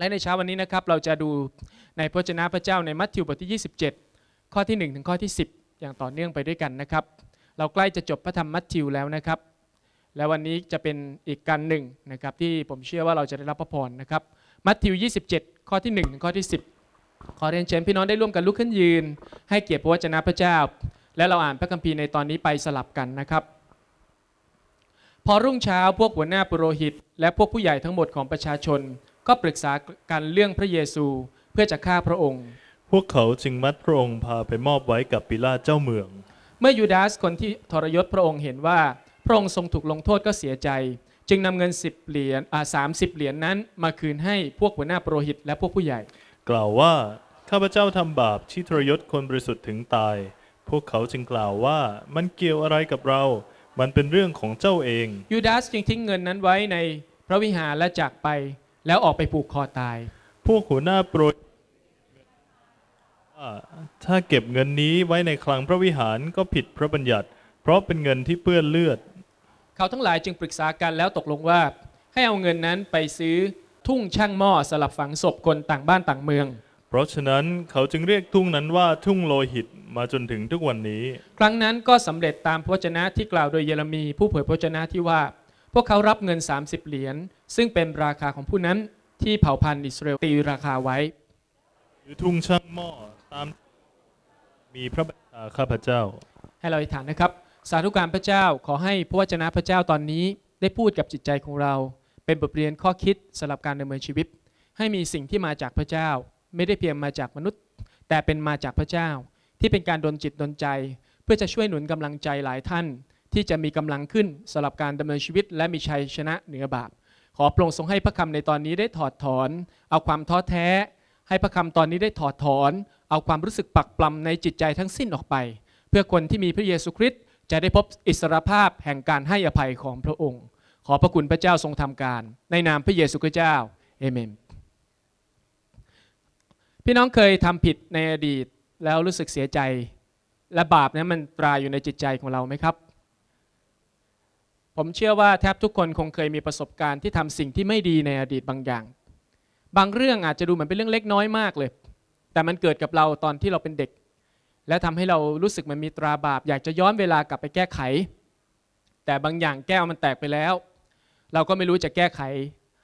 และในเช้าวันนี้นะครับเราจะดูในพระชนะพระเจ้าในมัทธิวบทที่ 27 ข้อที่ 1 ถึงข้อที่ 10 อย่างต่อเนื่องไปด้วยกันนะครับ เราใกล้จะจบพระธรรมมัทธิวแล้วนะครับ และวันนี้จะเป็นอีกการหนึ่งนะครับที่ผมเชื่อว่าเราจะได้รับพระพรนะครับ มัทธิว 27 ข้อที่ 1 ถึงข้อที่10ขอเรียนเชิญพี่น้องได้ร่วมกันลุกขึ้นยืน ให้เกียรติพระวจนะพระเจ้า และเราอ่านพระคัมภีร์ในตอนนี้ไปสลับกันนะครับ พอรุ่งเช้าพวกหัวหน้าปุโรหิต และพวกผู้ใหญ่ทั้งหมดของประชาชนก็ปรึกษาการเรื่องพระเยซูเพื่อจะฆ่าพระองค์ พวกเขาจึงมัดพระองค์ พาไปมอบไว้กับปิลาตเจ้าเมือง เมื่อยูดาสคนที่ทรยศพระองค์เห็นว่า พระองค์ทรงถูกลงโทษก็เสียใจ จึงนำเงินสิบเหรียญอ่าสามสิบเหรียญนั้น มาคืนให้พวกหัวหน้าโปรหิตและพวกผู้ใหญ่ กล่าวว่าข้าพเจ้าทำบาปที่ทรยศคนบริสุทธิ์ถึงตาย พวกเขาจึงกล่าวว่ามันเกี่ยวอะไรกับเรา มันเป็นเรื่องของเจ้าเองยูดาสจึงทิ้งเงินนั้นไว้ในพระวิหารและจากไปแล้วออกไปผูกคอตาย พวกหัวหน้าโปรยถ้าเก็บเงินนี้ไว้ในคลังพระวิหารก็ผิดพระบัญญัติ เพราะเป็นเงินที่เปื้อนเลือด เขาทั้งหลายจึงปรึกษากันแล้วตกลงว่า ให้เอาเงินนั้นไปซื้อทุ่งช่างหม้อสลับฝัง ศพคนต่างบ้านต่างเมือง เพราะฉะนั้นเขาจึงเรียกทุ่งนั้นว่าทุ่งโลหิตมาจนถึงทุกวันนี้ ครั้งนั้นก็สำเร็จตามพระวจนะที่กล่าวโดยเยเรมีผู้เผยพระวจนะที่ว่า พวกเขารับเงิน 30 เหรียญซึ่งเป็นราคาของผู้นั้นที่เผ่าพันธุ์อิสราเอลตีราคาไว้หรือทุ่งช่างหม้อตาม มีพระข้าพเจ้า ให้เราอธิษฐานนะครับ สาธุการพระเจ้าขอให้พระวจนะพระเจ้าตอนนี้ได้พูดกับจิตใจของเรา เป็นบทเรียนข้อคิดสำหรับการดำเนินชีวิต ให้มีสิ่งที่มาจากพระเจ้าไม่ได้เพียงมาจากมนุษย์ แต่เป็นมาจากพระเจ้า ที่เป็นการดลจิตดลใจ เพื่อจะช่วยหนุนกำลังใจหลายท่าน ที่จะมีกำลังขึ้นสำหรับการดำเนินชีวิต และมีชัยชนะเหนือบาปขอพระองค์ทรงให้พระคำในตอนนี้ได้ถอดถอน เอาความท้อแท้ ให้พระคำตอนนี้ได้ถอดถอน เอาความรู้สึกปักปลำในจิตใจทั้งสิ้นออกไป เพื่อคนที่มีพระเยซูคริสต์จะได้พบอิสรภาพแห่งการให้อภัยของพระองค์ ขอพระคุณพระเจ้าทรงทำการในนามพระเยซูคริสต์เจ้าเอเมนพี่น้องเคยทำผิดในอดีตแล้วรู้สึกเสียใจ และบาปนั้นมันตราอยู่ในจิตใจของเราไหมครับผมเชื่อว่าแทบทุกคนคงเคยมีประสบการณ์ที่ทำสิ่งที่ไม่ดีในอดีตบางอย่าง บางเรื่องอาจจะดูเหมือนเป็นเรื่องเล็กน้อยมากเลย แต่มันเกิดกับเราตอนที่เราเป็นเด็ก และทำให้เรารู้สึกมันมีตราบาป อยากจะย้อนเวลากลับไปแก้ไข แต่บางอย่างแก้วมันแตกไปแล้ว เราก็ไม่รู้จะแก้ไข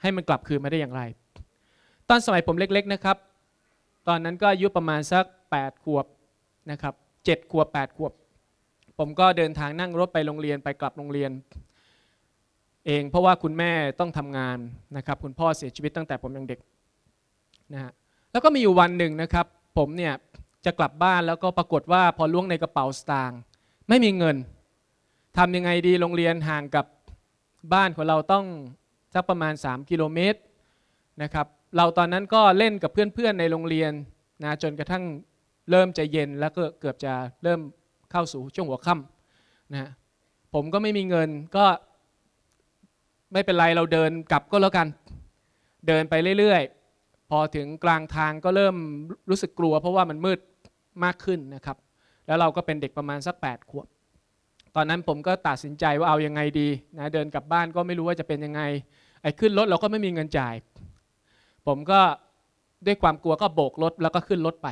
ให้มันกลับคืนมาได้อย่างไร ตอนสมัยผมเล็กๆนะครับ ตอนนั้นก็อายุประมาณสัก 8 ขวบนะครับ7ขวบ8ขวบ ผมก็เดินทางนั่งรถไปโรงเรียนไปกลับโรงเรียนเองเพราะว่าคุณแม่ต้องทำงานนะครับคุณพ่อเสียชีวิตตั้งแต่ผมยังเด็กนะฮะแล้วก็มีอยู่วันหนึ่งนะครับ ผมเนี่ย จะกลับบ้านแล้วก็ปรากฏว่าพอล้วงในกระเป๋าสตางค์ไม่มีเงินทำยังไงดีโรงเรียนห่างกับบ้านของเราต้อง สักประมาณ 3 กิโลเมตรนะครับเราตอนนั้นก็เล่นกับเพื่อนๆในโรงเรียนนะจนกระทั่งเริ่มจะเย็นแล้วก็เกือบจะเริ่มเข้าสู่ช่วงหัวค่ำนะผมก็ไม่มีเงินก็ไม่เป็นไรเราเดินกลับก็แล้วกันเดินไปเรื่อย ๆ พอถึงกลางทางก็เริ่มรู้สึกกลัว เพราะว่ามันมืดมากขึ้นนะครับ แล้วเราก็เป็นเด็กประมาณสัก8ขวบตอนนั้นผมก็ตัดสินใจว่าเอายังไงดีนะเดินกลับบ้านก็ไม่รู้ว่าจะเป็นยังไง ไอ้ขึ้นรถเราก็ไม่มีเงินจ่าย ผมก็ ด้วยความกลัวก็โบกรถแล้วก็ขึ้นรถไป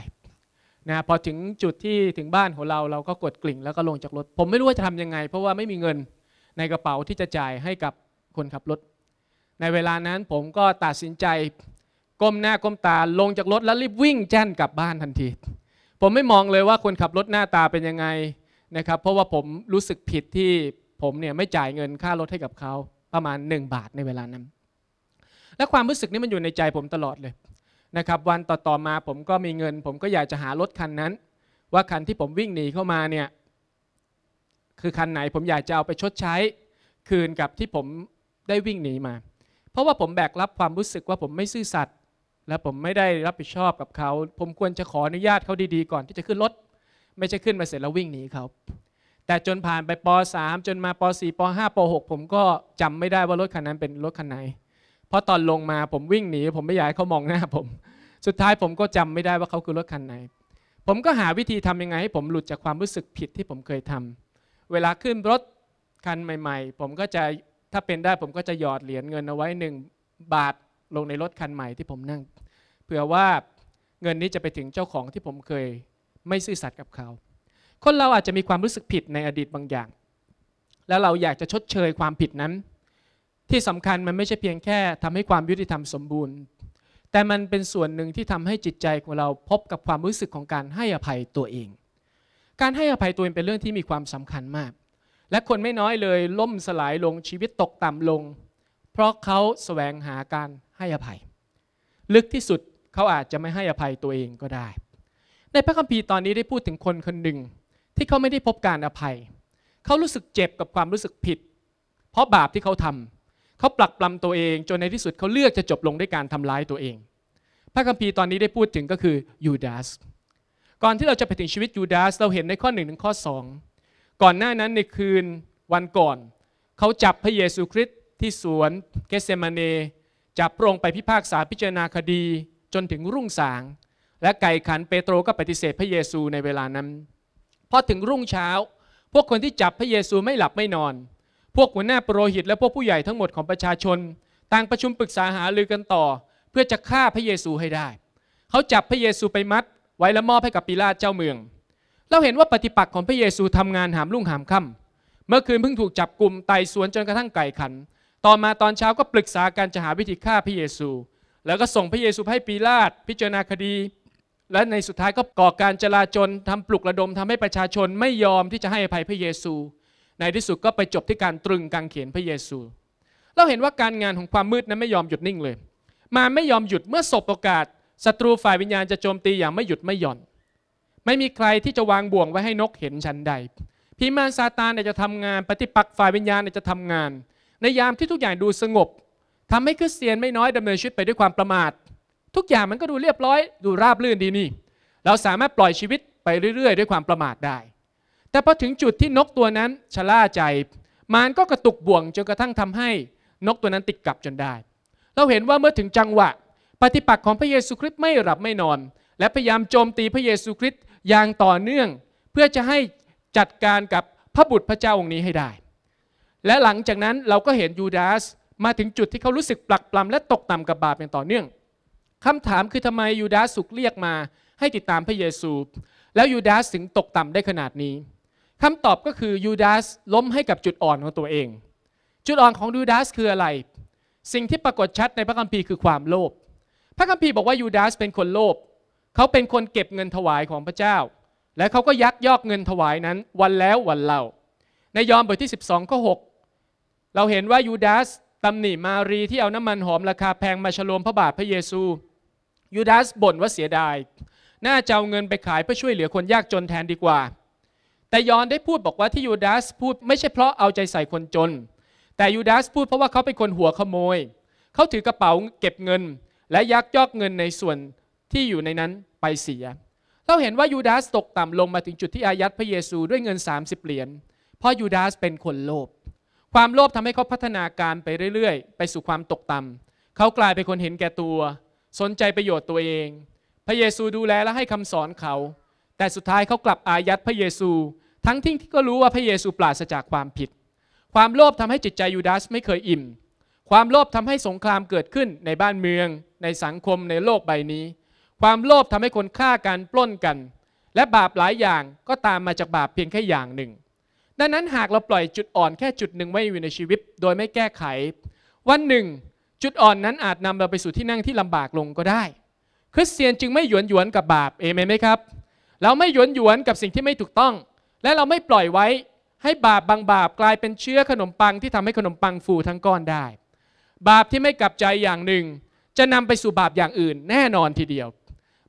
นะพอถึงจุดที่ถึงบ้านของเราเราก็กดกลิ่งแล้วก็ลงจากรถ ผมไม่รู้ว่าจะทำยังไง เพราะว่าไม่มีเงินในกระเป๋าที่จะจ่ายให้กับคนขับรถในเวลานั้นผมก็ตัดสินใจก้มหน้าก้มตาลงจากรถแล้วรีบวิ่งแจ้นกลับบ้านทันที ผมไม่มองเลยว่าคนขับรถหน้าตาเป็นยังไงนะครับเพราะว่าผมรู้สึกผิดที่ผมเนี่ยไม่จ่ายเงินค่ารถให้กับเขาประมาณ 1 บาทในเวลานั้น และความรู้สึกนี้มันอยู่ในใจผมตลอดเลยนะครับวันต่อ ๆ มาผมก็มีเงินผมก็อยากจะหารถคันนั้น ว่าคันที่ผมวิ่งหนีเข้ามาเนี่ยคือคันไหนผมอยากจะเอาไปชดใช้ คืนกับที่ผมได้วิ่งหนีมา เพราะว่าผมแบกรับความรู้สึกว่าผมไม่ซื่อสัตย์และผมไม่ได้รับผิดชอบกับเขา ผมควรจะขออนุญาตเขาดีๆก่อน ที่จะขึ้นรถ ไม่ใช่ขึ้นมาเสร็จแล้ววิ่งหนีเขาแต่จนผ่านไปป .3 จนมาป .4 ป .5 ป .6 ผมก็จำไม่ได้ว่ารถคันนั้นเป็นรถคันไหน เพราะตอนลงมาผมวิ่งหนีผมไม่อยากให้เขามองหน้าผม สุดท้ายผมก็จำไม่ได้ว่าเขาคือรถคันไหน ผมก็หาวิธีทำยังไงให้ผมหลุดจากความรู้สึกผิดที่ผมเคยทำ เวลาขึ้นรถคันใหม่ๆ ผมก็จะถ้าเป็นได้ผมก็จะหยอดเหรียญเงินเอาไว้หนึ่งบาทลงในรถคันใหม่ที่ผมนั่งเผื่อว่าเงินนี้จะไปถึงเจ้าของที่ผมเคย ไม่ซื่อสัตย์กับเขา คนเราอาจจะมีความรู้สึกผิดในอดีตบางอย่าง แล้วเราอยากจะชดเชยความผิดนั้น ที่สำคัญมันไม่ใช่เพียงแค่ ทำให้ความยุติธรรมสมบูรณ์ แต่มันเป็นส่วนหนึ่งที่ทำให้จิตใจของเราพบกับความรู้สึกของการให้อภัยตัวเอง การให้อภัยตัวเองเป็นเรื่องที่มีความสำคัญมากและคนไม่น้อยเลยล่มสลายลงชีวิตตกต่ำลง เพราะเขาสแสวงหาการให้อภัย ลึกที่สุดเขาอาจจะไม่ให้อภัยตัวเองก็ได้ในพระคัมภีร์ตอนนี้ได้พูดถึงคนคนหนึ่งที่เขาไม่ได้พบการอภัย เขารู้สึกเจ็บกับความรู้สึกผิด เพราะบาปที่เขาทำ เขาปลักปลำตัวเองจนในที่สุดเขาเลือกจะจบลงด้วยการทำร้ายตัวเอง พระคัมภีร์ตอนนี้ได้พูดถึงก็คือยูดาสก่อนที่เราจะไปถึงชีวิตยูดาสเราเห็นในข้อ1ถึงข้อ 2ก่อนหน้านั้นในคืนวันก่อนเขาจับพระเยซูคริสต์ที่สวนเกสเซมาเน จับพระองค์ไปพิพากษาพิจารณาคดีจนถึงรุ่งสาง และไก่ขันเปโตรก็ปฏิเสธพระเยซูในเวลานั้นพอถึงรุ่งเช้า พวกคนที่จับพระเยซูไม่หลับไม่นอน พวกหัวหน้าปรโรหิตและพวกผู้ใหญ่ทั้งหมดของประชาชน ต่างประชุมปรึกษาหารือกันต่อ เพื่อจะฆ่าพระเยซูให้ได้เขาจับพระเยซูไปมัดไว้และมอบให้กับปิลาตเจ้าเมืองเราเห็นว่าปฏิปักษ์ของพระเยซูทำงานหามลุ่งหามค่าเมื่อคืนเพิ่งถูกจับกลุ่มไต่สวนจนกระทั่งไก่ขัน ต่อมาตอนเช้าก็ปรึกษาการจะหาวิธีฆ่าพระเยซู แล้วก็ส่งพระเยซูให้ปีลาตพิจารณาคดี และในสุดท้ายก็ก่อการจลาจลทำปลุกระดมทำให้ประชาชนไม่ยอมที่จะให้อภัยพระเยซู ในที่สุดก็ไปจบที่การตรึงกางเขนพระเยซู เราเห็นว่าการงานของความมืดนั้นไม่ยอมหยุดนิ่งเลย มาไม่ยอมหยุดเมื่อสบโอกาสศัตรูฝ่ายวิญญาณจะโจมตีอย่างไม่หยุดไม่หย่อนไม่มีใครที่จะวางบ่วงไว้ให้นกเห็นฉันใดพิมานซาตานเนี่ยจะทำงานปฏิปักษ์ฝ่ายวิญญาณเนี่ยจะทำงาน ในยามที่ทุกอย่างดูสงบ ทำให้คริสเตียนไม่น้อยดำเนินชีวิตไปด้วยความประมาท ทุกอย่างมันก็ดูเรียบร้อย ดูราบรื่นดีนี่ เราสามารถปล่อยชีวิตไปเรื่อยๆ ด้วยความประมาทได้ แต่พอถึงจุดที่นกตัวนั้นชะล่าใจ มารก็กระตุกบ่วงจนกระทั่งทำให้ นกตัวนั้นติดกับจนได้ เราเห็นว่าเมื่อถึงจังหวะ ปฏิปักษ์ของพระเยซูคริสต์ไม่หลับไม่นอน และพยายามโจมตีพระเยซูคริสต์อย่างต่อเนื่องเพื่อจะให้จัดการกับพระบุตรพระเจ้าองค์นี้ให้ได้ และหลังจากนั้นเราก็เห็นยูดาสมาถึงจุดที่เขารู้สึกปลักปลำและตกต่ำกับบาปอย่างต่อเนื่องคำถามคือทำไมยูดาสถูกเรียกมาให้ติดตามพระเยซู แล้วยูดาสถึงตกต่ำได้ขนาดนี้คำตอบก็คือยูดาสล้มให้กับจุดอ่อนของตัวเอง จุดอ่อนของยูดาสคืออะไร สิ่งที่ปรากฏชัดในพระคัมภีร์คือความโลภพระคัมภีร์บอกว่ายูดาสเป็นคนโลภเขาเป็นคนเก็บเงินถวายของพระเจ้า และเขาก็ยักยอกเงินถวายนั้นวันแล้ววันเล่า ในยอห์นบทที่ 12ข้อ6เราเห็นว่า ยูดาสตำหนิมารีที่เอาน้ำมันหอมราคาแพงมาฉลมพระบาทพระเยซู ยูดาสบ่นว่าเสียดาย น่าจะเอาเงินไปขายเพื่อช่วยเหลือคนยากจนแทนดีกว่า แต่ยอนได้พูดบอกว่าที่ยูดาสพูดไม่ใช่เพราะเอาใจใส่คนจน แต่ยูดาสพูดเพราะว่าเขาเป็นคนหัวขโมย เขาถือกระเป๋า เก็บเงิน และยักยอกเงินในส่วนที่อยู่ในนั้นไปเสีย เราเห็นว่ายูดาสตกต่ำลงมาถึงจุดที่อายัดพระเยซูด้วยเงิน 30 เหรียญ เพราะยูดาสเป็นคนโลภ ความโลภทำให้เขาพัฒนาการไปเรื่อย ๆ ไปสู่ความตกต่ำ เขากลายเป็นคนเห็นแก่ตัว สนใจประโยชน์ตัวเอง พระเยซูดูแลและให้คำสอนเขา แต่สุดท้ายเขากลับอายัดพระเยซู ทั้งที่ก็รู้ว่าพระเยซูปราศจากความผิด ความโลภทำให้จิตใจยูดาส ไม่เคยอิ่ม ความโลภทำให้สงครามเกิดขึ้นในบ้านเมือง ในสังคมในโลกใบนี้ความโลภทำให้คนฆ่ากันปล้นกัน และบาปหลายอย่างก็ตามมาจากบาปเพียงแค่อย่างหนึ่ง ดังนั้นหากเราปล่อยจุดอ่อนแค่จุดหนึ่งไว้อยู่ในชีวิตโดยไม่แก้ไข วันหนึ่ง จุดอ่อนนั้นอาจนำเราไปสู่ที่นั่งที่ลำบากลงก็ได้ คริสเตียนจึงไม่หยวนหยวนกับบาปเอเมนไหมครับเราไม่หยวนหยวนกับสิ่งที่ไม่ถูกต้อง และเราไม่ปล่อยไว้ให้บาปบางบาปกลายเป็นเชื้อขนมปังที่ทำให้ขนมปังฟูทั้งก้อนได้ บาปที่ไม่กลับใจอย่างหนึ่ง จะนำไปสู่บาปอย่างอื่นแน่นอนทีเดียว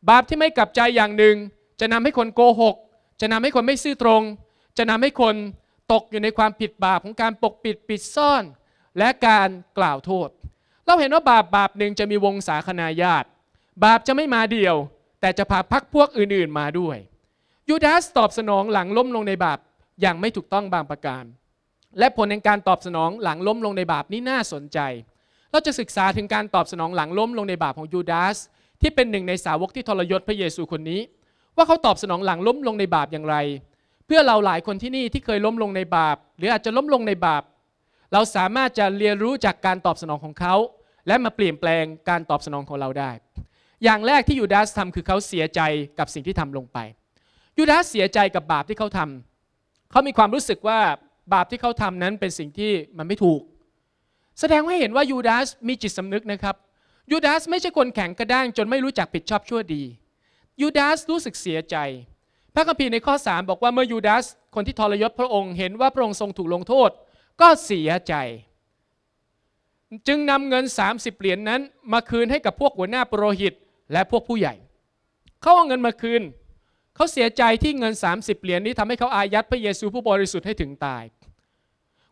บาปที่ไม่กลับใจอย่างหนึ่งจะนำให้คนโกหกจะนำให้คนไม่ซื่อตรง จะนำให้คนตกอยู่ในความผิดบาปของการปกปิดปิดซ่อน และการกล่าวโทษ เราเห็นว่าบาปบาปหนึ่งจะมีวงสาคนาญาติ บาปจะไม่มาเดียว แต่จะพาพักพวกอื่นๆมาด้วยยูดาสตอบสนองหลังล้มลงในบาปอย่างไม่ถูกต้องบางประการ และผลแห่งการตอบสนองหลังล้มลงในบาปนี้น่าสนใจเราจะศึกษาถึงการตอบสนองหลังล้มลงในบาปของยูดาสที่เป็นหนึ่งในสาวกที่ทรยศพระเยซูคนนี้ ว่าเขาตอบสนองหลังล้มลงในบาปอย่างไร เพื่อเราหลายคนที่นี่ที่เคยล้มลงในบาป หรืออาจจะล้มลงในบาป เราสามารถจะเรียนรู้จากการตอบสนองของเขาและมาเปลี่ยนแปลงการตอบสนองของเราได้ อย่างแรกที่ยูดาสทำคือเขาเสียใจกับสิ่งที่ทำลงไปยูดาสเสียใจกับบาปที่เขาทำเขามีความรู้สึกว่าบาปที่เขาทำนั้นเป็นสิ่งที่มันไม่ถูกแสดงให้เห็นว่ายูดาสมีจิตสำนึกนะครับยูดาสไม่ใช่คนแข็งกระด้างจนไม่รู้จักผิดชอบชั่วดี ยูดาสรู้สึกเสียใจ พระคัมภีร์ในข้อ 3 บอกว่าเมื่อยูดาส คนที่ทรยศพระองค์เห็นว่าพระองค์ทรงถูกลงโทษ ก็เสียใจ จึงนำเงิน 30 เหรียญนนั้นมาคืนให้กับพวกหัวหน้าปรหิต และพวกผู้ใหญ่ เขาเอาเงินมาคืน เขาเสียใจที่เงิน 30เหรียญนนี้ทำให้เขาอายัดพระเยซูผู้บริสุทธิ์ให้ถึงตาย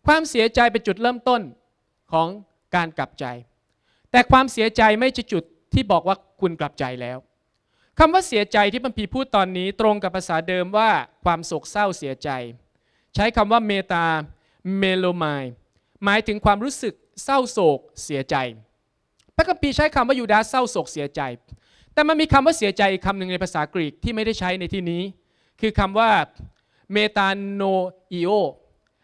ความเสียใจเป็นจุดเริ่มต้นของการกลับใจแต่ความเสียใจไม่จะจุดที่บอกว่าคุณกลับใจแล้วคำว่าเสียใจที่บัมพีพูดตอนนี้ตรงกับภาษาเดิมว่าความโศกเศร้าเสียใจ ใช้คำว่าเมตาเมโลมายหมายถึงความรู้สึกเศร้าโศกเสียใจพระคัมภีร์ใช้คำว่า ยูดาเศร้าโศกเสียใจ แต่มันมีคำว่าเสียใจคำหนึ่งในภาษากรีกที่ไม่ได้ใช้ในที่นี้คือคำว่าเมตาโนอิโอ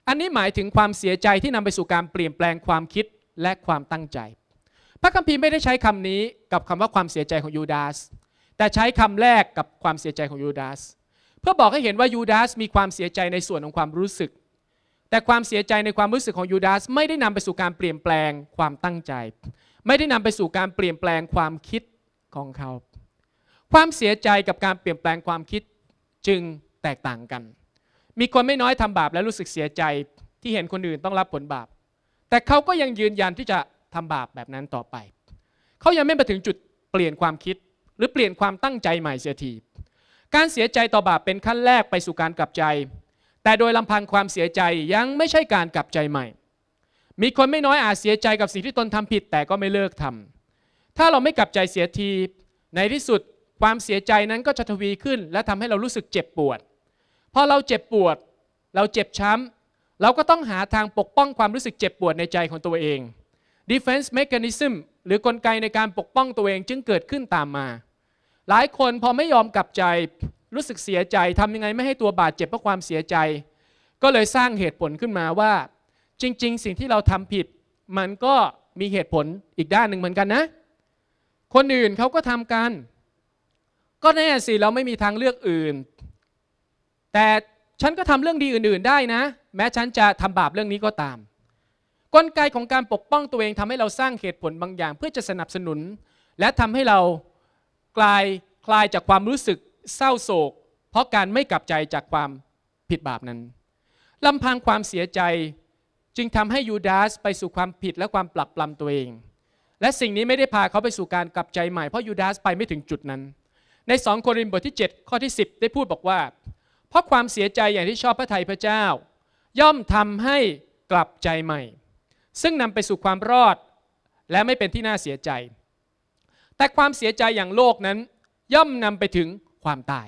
อันนี้หมายถึงความเสียใจที่นำไปสู่การเปลี่ยนแปลงความคิดและความตั้งใจพระคัมภีร์ไม่ได้ใช้คำนี้กับคำว่าความเสียใจของยูดาสแต่ใช้คำแรกกับความเสียใจของยูดาสเพื่อบอกให้เห็นว่ายูดาสมีความเสียใจในส่วนของความรู้สึก แต่ความเสียใจในความรู้สึกของยูดาสไม่ได้นำไปสู่การเปลี่ยนแปลงความตั้งใจ ไม่ได้นำไปสู่การเปลี่ยนแปลงความคิดของเขา ความเสียใจกับการเปลี่ยนแปลงความคิดจึงแตกต่างกัน มีคนไม่น้อยทำบาปและรู้สึกเสียใจที่เห็นคนอื่นต้องรับผลบาปแต่เขาก็ยังยืนยันที่จะทำบาปแบบนั้นต่อไป เขายังไม่ไปถึงจุดเปลี่ยนความคิดหรือเปลี่ยนความตั้งใจใหม่เสียที การเสียใจต่อบาปเป็นขั้นแรกไปสู่การกลับใจ แต่โดยลำพังความเสียใจยังไม่ใช่การกลับใจใหม่ มีคนไม่น้อยอาจเสียใจกับสิ่งที่ตนทำผิดแต่ก็ไม่เลิกทำ ถ้าเราไม่กลับใจเสียที ในที่สุดความเสียใจนั้นก็จะทวีขึ้น และทำให้เรารู้สึกเจ็บปวด พอเราเจ็บปวด เราเจ็บช้ำ เราก็ต้องหาทางปกป้องความรู้สึกเจ็บปวดในใจของตัวเอง defense mechanism หรือกลไกในการปกป้องตัวเองจึงเกิดขึ้นตามมา หลายคนพอไม่ยอมกลับใจรู้สึกเสียใจทำยังไงไม่ให้ตัวบาดเจ็บเพราะความเสียใจ ก็เลยสร้างเหตุผลขึ้นมาว่า จริง ๆ สิ่งที่เราทำผิด มันก็มีเหตุผลอีกด้านหนึ่งเหมือนกันนะ คนอื่นเขาก็ทำกัน ก็แน่สิ เราไม่มีทางเลือกอื่น แต่ฉันก็ทำเรื่องดีอื่น ๆได้นะ แม้ฉันจะทำบาปเรื่องนี้ก็ตามกลไกของการปกป้องตัวเองทำให้เราสร้างเหตุผลบางอย่างเพื่อจะสนับสนุน และทำให้เรา กลายคลายจากความรู้สึกเศร้าโศก เพราะการไม่กลับใจจากความผิดบาปนั้นลำพังความเสียใจจึงทำให้ยูดาสไปสู่ความผิดและความปรับปรำตัวเองและสิ่งนี้ไม่ได้พาเขาไปสู่การกลับใจใหม่เพราะยูดาสไปไม่ถึงจุดนั้น ใน 2 โครินธ์บทที่ 7 ข้อที่ 10 ได้พูดบอกว่า เพราะความเสียใจอย่างที่ชอบพระทัยพระเจ้า ย่อมทำให้กลับใจใหม่ซึ่งนำไปสู่ความรอดและไม่เป็นที่น่าเสียใจ แต่ความเสียใจอย่างโลกนั้นย่อมนำไปถึงความตาย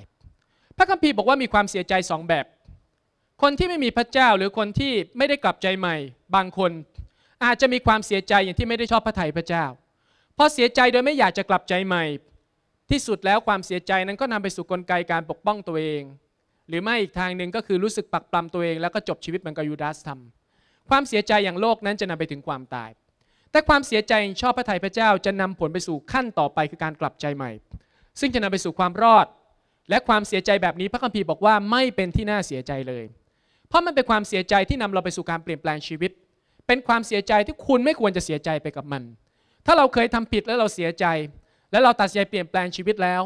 พระคัมภีร์บอกว่ามีความเสียใจสองแบบ คนที่ไม่มีพระเจ้าหรือคนที่ไม่ได้กลับใจใหม่ บางคนอาจจะมีความเสียใจอย่างที่ไม่ได้ชอบพระไถ่พระเจ้า พอเสียใจโดยไม่อยากจะกลับใจใหม่ ที่สุดแล้วความเสียใจนั้นก็นำไปสู่กลไกการปกป้องตัวเอง หรือไม่อีกทางหนึ่งก็คือรู้สึกปักปลำตัวเอง แล้วก็จบชีวิตเหมือนกับยูดาสทำความเสียใจอย่างโลกนั้นจะนำไปถึงความตาย แต่ความเสียใจชอบพระทัยพระเจ้าจะนำผลไปสู่ขั้นต่อไปคือการกลับใจใหม่ ซึ่งจะนำไปสู่ความรอด และความเสียใจแบบนี้พระคัมภีร์บอกว่าไม่เป็นที่น่าเสียใจเลย เพราะมันเป็นความเสียใจที่นำเราไปสู่การเปลี่ยนแปลงชีวิต เป็นความเสียใจที่คุณไม่ควรจะเสียใจไปกับมัน ถ้าเราเคยทำผิดแล้วเราเสียใจ และเราตัดสินใจเปลี่ยนแปลงชีวิตแล้ว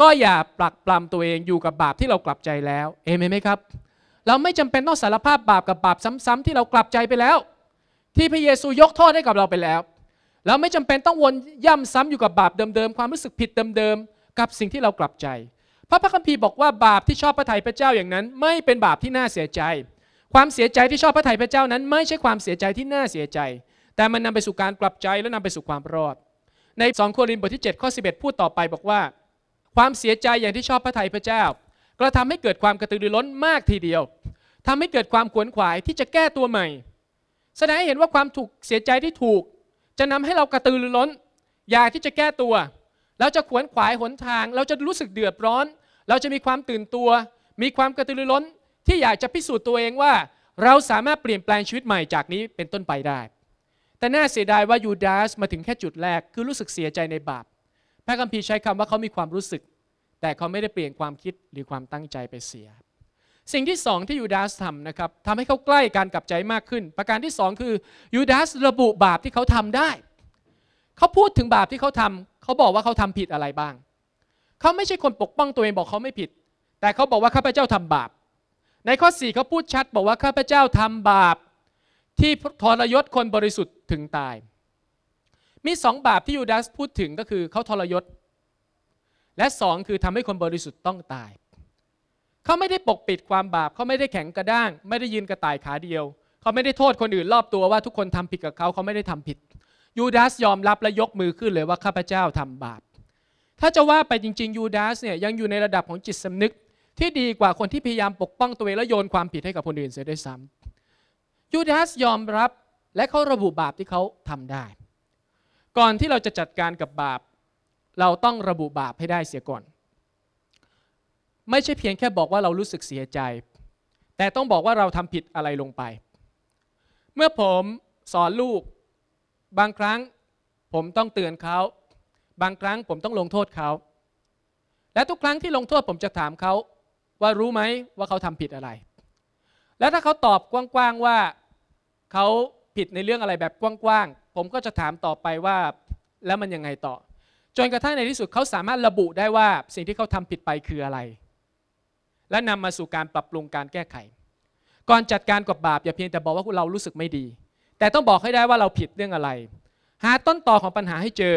ก็อย่าปลักปลำตัวเองอยู่กับบาปที่เรากลับใจแล้ว เอเมนไหมครับเราไม่จำเป็นต้องสารภาพบาปกับบาปซ้ำๆ ที่เรากลับใจไปแล้ว ที่พระเยซูยกโทษให้กับเราไปแล้ว เราไม่จำเป็นต้องวนย่ำซ้ำอยู่กับบาปเดิมๆความรู้สึกผิดเดิมๆกับสิ่งที่เรากลับใจพระพระคัมภีร์บอกว่าบาปที่ชอบพระทัยพระเจ้าอย่างนั้น ไม่เป็นบาปที่น่าเสียใจ ความเสียใจที่ชอบพระทัยพระเจ้านั้นไม่ใช่ความเสียใจที่น่าเสียใจ แต่มันนำไปสู่การกลับใจและนำไปสู่ความรอด ใน2โครินธ์บทที่7ข้อ11พูดต่อไปบอกว่า ความเสียใจอย่างที่ชอบพระทัยพระเจ้า กระทำให้เกิดความกระตือรือร้นมากทีเดียวทำให้เกิดความขวนขวายที่จะแก้ตัวใหม่แสดงให้เห็นว่าความถูกเสียใจที่ถูก จะนำให้เรากระตือรือร้นอยากที่จะแก้ตัวเราจะขวนขวายหนทาง เราจะรู้สึกเดือดร้อน เราจะมีความตื่นตัว มีความกระตือรือร้นที่อยากจะพิสูจน์ตัวเองว่า เราสามารถเปลี่ยนแปลงชีวิตใหม่จากนี้เป็นต้นไปได้ แต่น่าเสียดายว่ายูดาสมาถึงแค่จุดแรกคือรู้สึกเสียใจในบาปพระคัมภีร์ใช้คำว่าเขามีความรู้สึก แต่เขาไม่ได้เปลี่ยนความคิดหรือความตั้งใจไปเสียสิ่งที่สองที่ยูดาสทำนะครับทำให้เขาใกล้การกลับใจมากขึ้น ประการที่สองคือยูดาสระบุบาปที่เขาทำได้ เขาพูดถึงบาปที่เขาทำเขาบอกว่าเขาทำผิดอะไรบ้างเขาไม่ใช่คนปกป้องตัวเองบอกเขาไม่ผิด แต่เขาบอกว่าข้าพเจ้าทำบาป ในข้อสี่เขาพูดชัดบอกว่าข้าพเจ้าทำบาป ที่ทรยศคนบริสุทธิ์ถึงตาย มีสองบาปที่ยูดาสพูดถึงก็คือเขาทรยศและสองคือทำให้คนบริสุทธิ์ต้องตายเขาไม่ได้ปกปิดความบาปเขาไม่ได้แข็งกระด้าง ไม่ได้ยืนกระต่ายขาเดียว เขาไม่ได้โทษคนอื่นรอบตัวว่าทุกคนทำผิดกับเขาเขาไม่ได้ทำผิดยูดาสยอมรับและยกมือขึ้นเลยว่าข้าพเจ้าทำบาปถ้าจะว่าไปจริงๆยูดาสเนี่ยยังอยู่ในระดับของจิตสำนึก ที่ดีกว่าคนที่พยายามปกป้องตัวเองและโยนความผิดให้กับคนอื่นเสียด้วยซ้ำยูดาสยอมรับและเขาระบุบาปที่เขาทำได้ ก่อนที่เราจะจัดการกับบาป เราต้องระบุบาปให้ได้เสียก่อนไม่ใช่เพียงแค่บอกว่าเรารู้สึกเสียใจ แต่ต้องบอกว่าเราทำผิดอะไรลงไป เมื่อผมสอนลูก บางครั้ง ผมต้องเตือนเขา บางครั้งผมต้องลงโทษเขา และทุกครั้งที่ลงโทษ ผมจะถามเขาว่ารู้ไหมว่าเขาทำผิดอะไร และถ้าเขาตอบกว้างๆว่า เขาผิดในเรื่องอะไรแบบกว้างๆ ผมก็จะถามต่อไปว่า แล้วมันยังไงต่อ จนกระทั่งในที่สุดเขาสามารถระบุได้ว่าสิ่งที่เขาทำผิดไปคืออะไรและนำมาสู่การปรับปรุงการแก้ไข ก่อนจัดการกับบาป อย่าเพียงแต่บอกว่าเรารู้สึกไม่ดี แต่ต้องบอกให้ได้ว่าเราผิดเรื่องอะไร หาต้นตอของปัญหาให้เจอ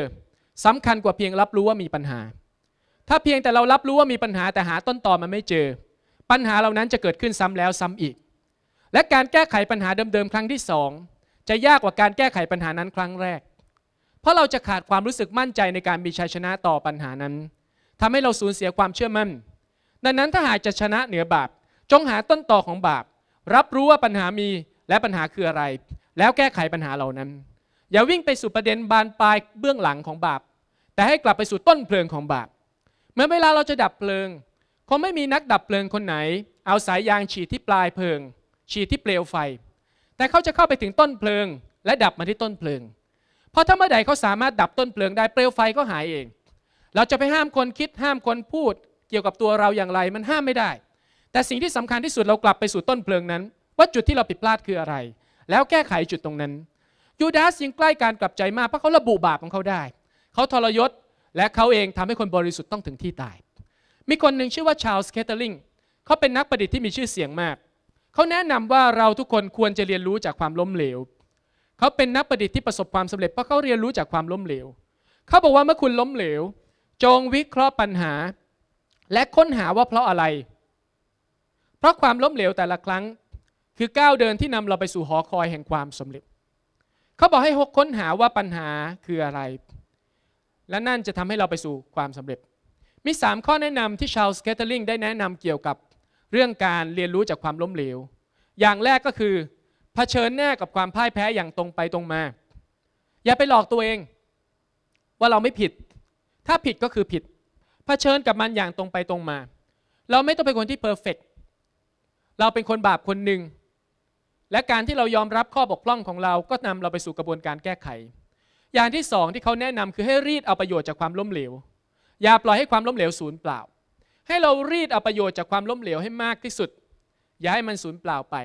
สำคัญกว่าเพียงรับรู้ว่ามีปัญหา ถ้าเพียงแต่เรารับรู้ว่ามีปัญหาแต่หาต้นตอมันไม่เจอ ปัญหาเหล่านั้นจะเกิดขึ้นซ้ำแล้วซ้ำอีก และการแก้ไขปัญหาเดิมๆครั้งที่สองจะยากกว่าการแก้ไขปัญหานั้นครั้งแรก เพราะเราจะขาดความรู้สึกมั่นใจในการมีชัยชนะต่อปัญหานั้น ทำให้เราสูญเสียความเชื่อมั่นดังนั้นถ้าหากจะชนะเหนือบาปจงหาต้นตอของบาป รับรู้ว่าปัญหามีและปัญหาคืออะไร แล้วแก้ไขปัญหาเหล่านั้น อย่าวิ่งไปสู่ประเด็นบานปลายเบื้องหลังของบาป แต่ให้กลับไปสู่ต้นเพลิงของบาป เมื่อเวลาเราจะดับเพลิงคงไม่มีนักดับเพลิงคนไหน เอาสายยางฉีดที่ปลายเพลิง ฉีดที่เปลวไฟ แต่เขาจะเข้าไปถึงต้นเพลิง และดับมาที่ต้นเพลิงเพราะถ้าเมื่อใดเขาสามารถดับต้นเพลิงได้เปลวไฟก็หายเอง เราจะไปห้ามคนคิดห้ามคนพูดเกี่ยวกับตัวเราอย่างไรมันห้ามไม่ได้ แต่สิ่งที่สำคัญที่สุดเรากลับไปสู่ต้นเพลิงนั้น ว่าจุดที่เราผิดพลาดคืออะไร แล้วแก้ไขจุดตรงนั้นยูดาสยิ่งใกล้การกลับใจมาก เพราะเขาระบุบาปของเขาได้ เขาทรยศ และเขาเองทำให้คนบริสุทธิ์ต้องถึงที่ตาย มีคนหนึ่งชื่อว่าชาลส์เคเตอร์ลิงเขาเป็นนักประดิษฐ์ที่มีชื่อเสียงมาก เขาแนะนำว่าเราทุกคนควรจะเรียนรู้จากความล้มเหลว เขาเป็นนักประดิษฐ์ที่ประสบความสำเร็จเพราะเขาเรียนรู้จากความล้มเหลวเขาบอกว่าเมื่อคุณล้มเหลว จงวิเคราะห์ปัญหาและค้นหาว่าเพราะอะไร เพราะความล้มเหลวแต่ละครั้งคือก้าวเดินที่นำเราไปสู่หอคอยแห่งความสำเร็จ เขาบอกให้หกค้นหาว่าปัญหาคืออะไร และนั่นจะทำให้เราไปสู่ความสำเร็จ มี 3 ข้อแนะนำที่ชาวสเกตเตอร์ลิงได้แนะนำเกี่ยวกับเรื่องการเรียนรู้จากความล้มเหลว อย่างแรกก็คือเผชิญหน้ากับความพ่ายแพ้อย่างตรงไปตรงมา อย่าไปหลอกตัวเอง ว่าเราไม่ผิด ถ้าผิดก็คือผิดผชิญกับมันอย่างตรงไปตรงมา เราไม่ต้องเป็นคนที่เพอร์เฟกเราเป็นคนบาปคนหนึ่งและการที่เรายอมรับข้อบกพร่องของเรา ก็นำเราไปสู่กระบวนการแก้ไข อย่างที่สองที่เขาแนะนำคือให้รีดเอาประโยชน์จากความล้มเหลวอย่าปล่อยให้ความล้มเหลวสูญเปล่า ให้เรารีดเอาประโยชน์จากความล้มเหลวให้มากที่สุดอย่าให้มันสูญเปล่าไป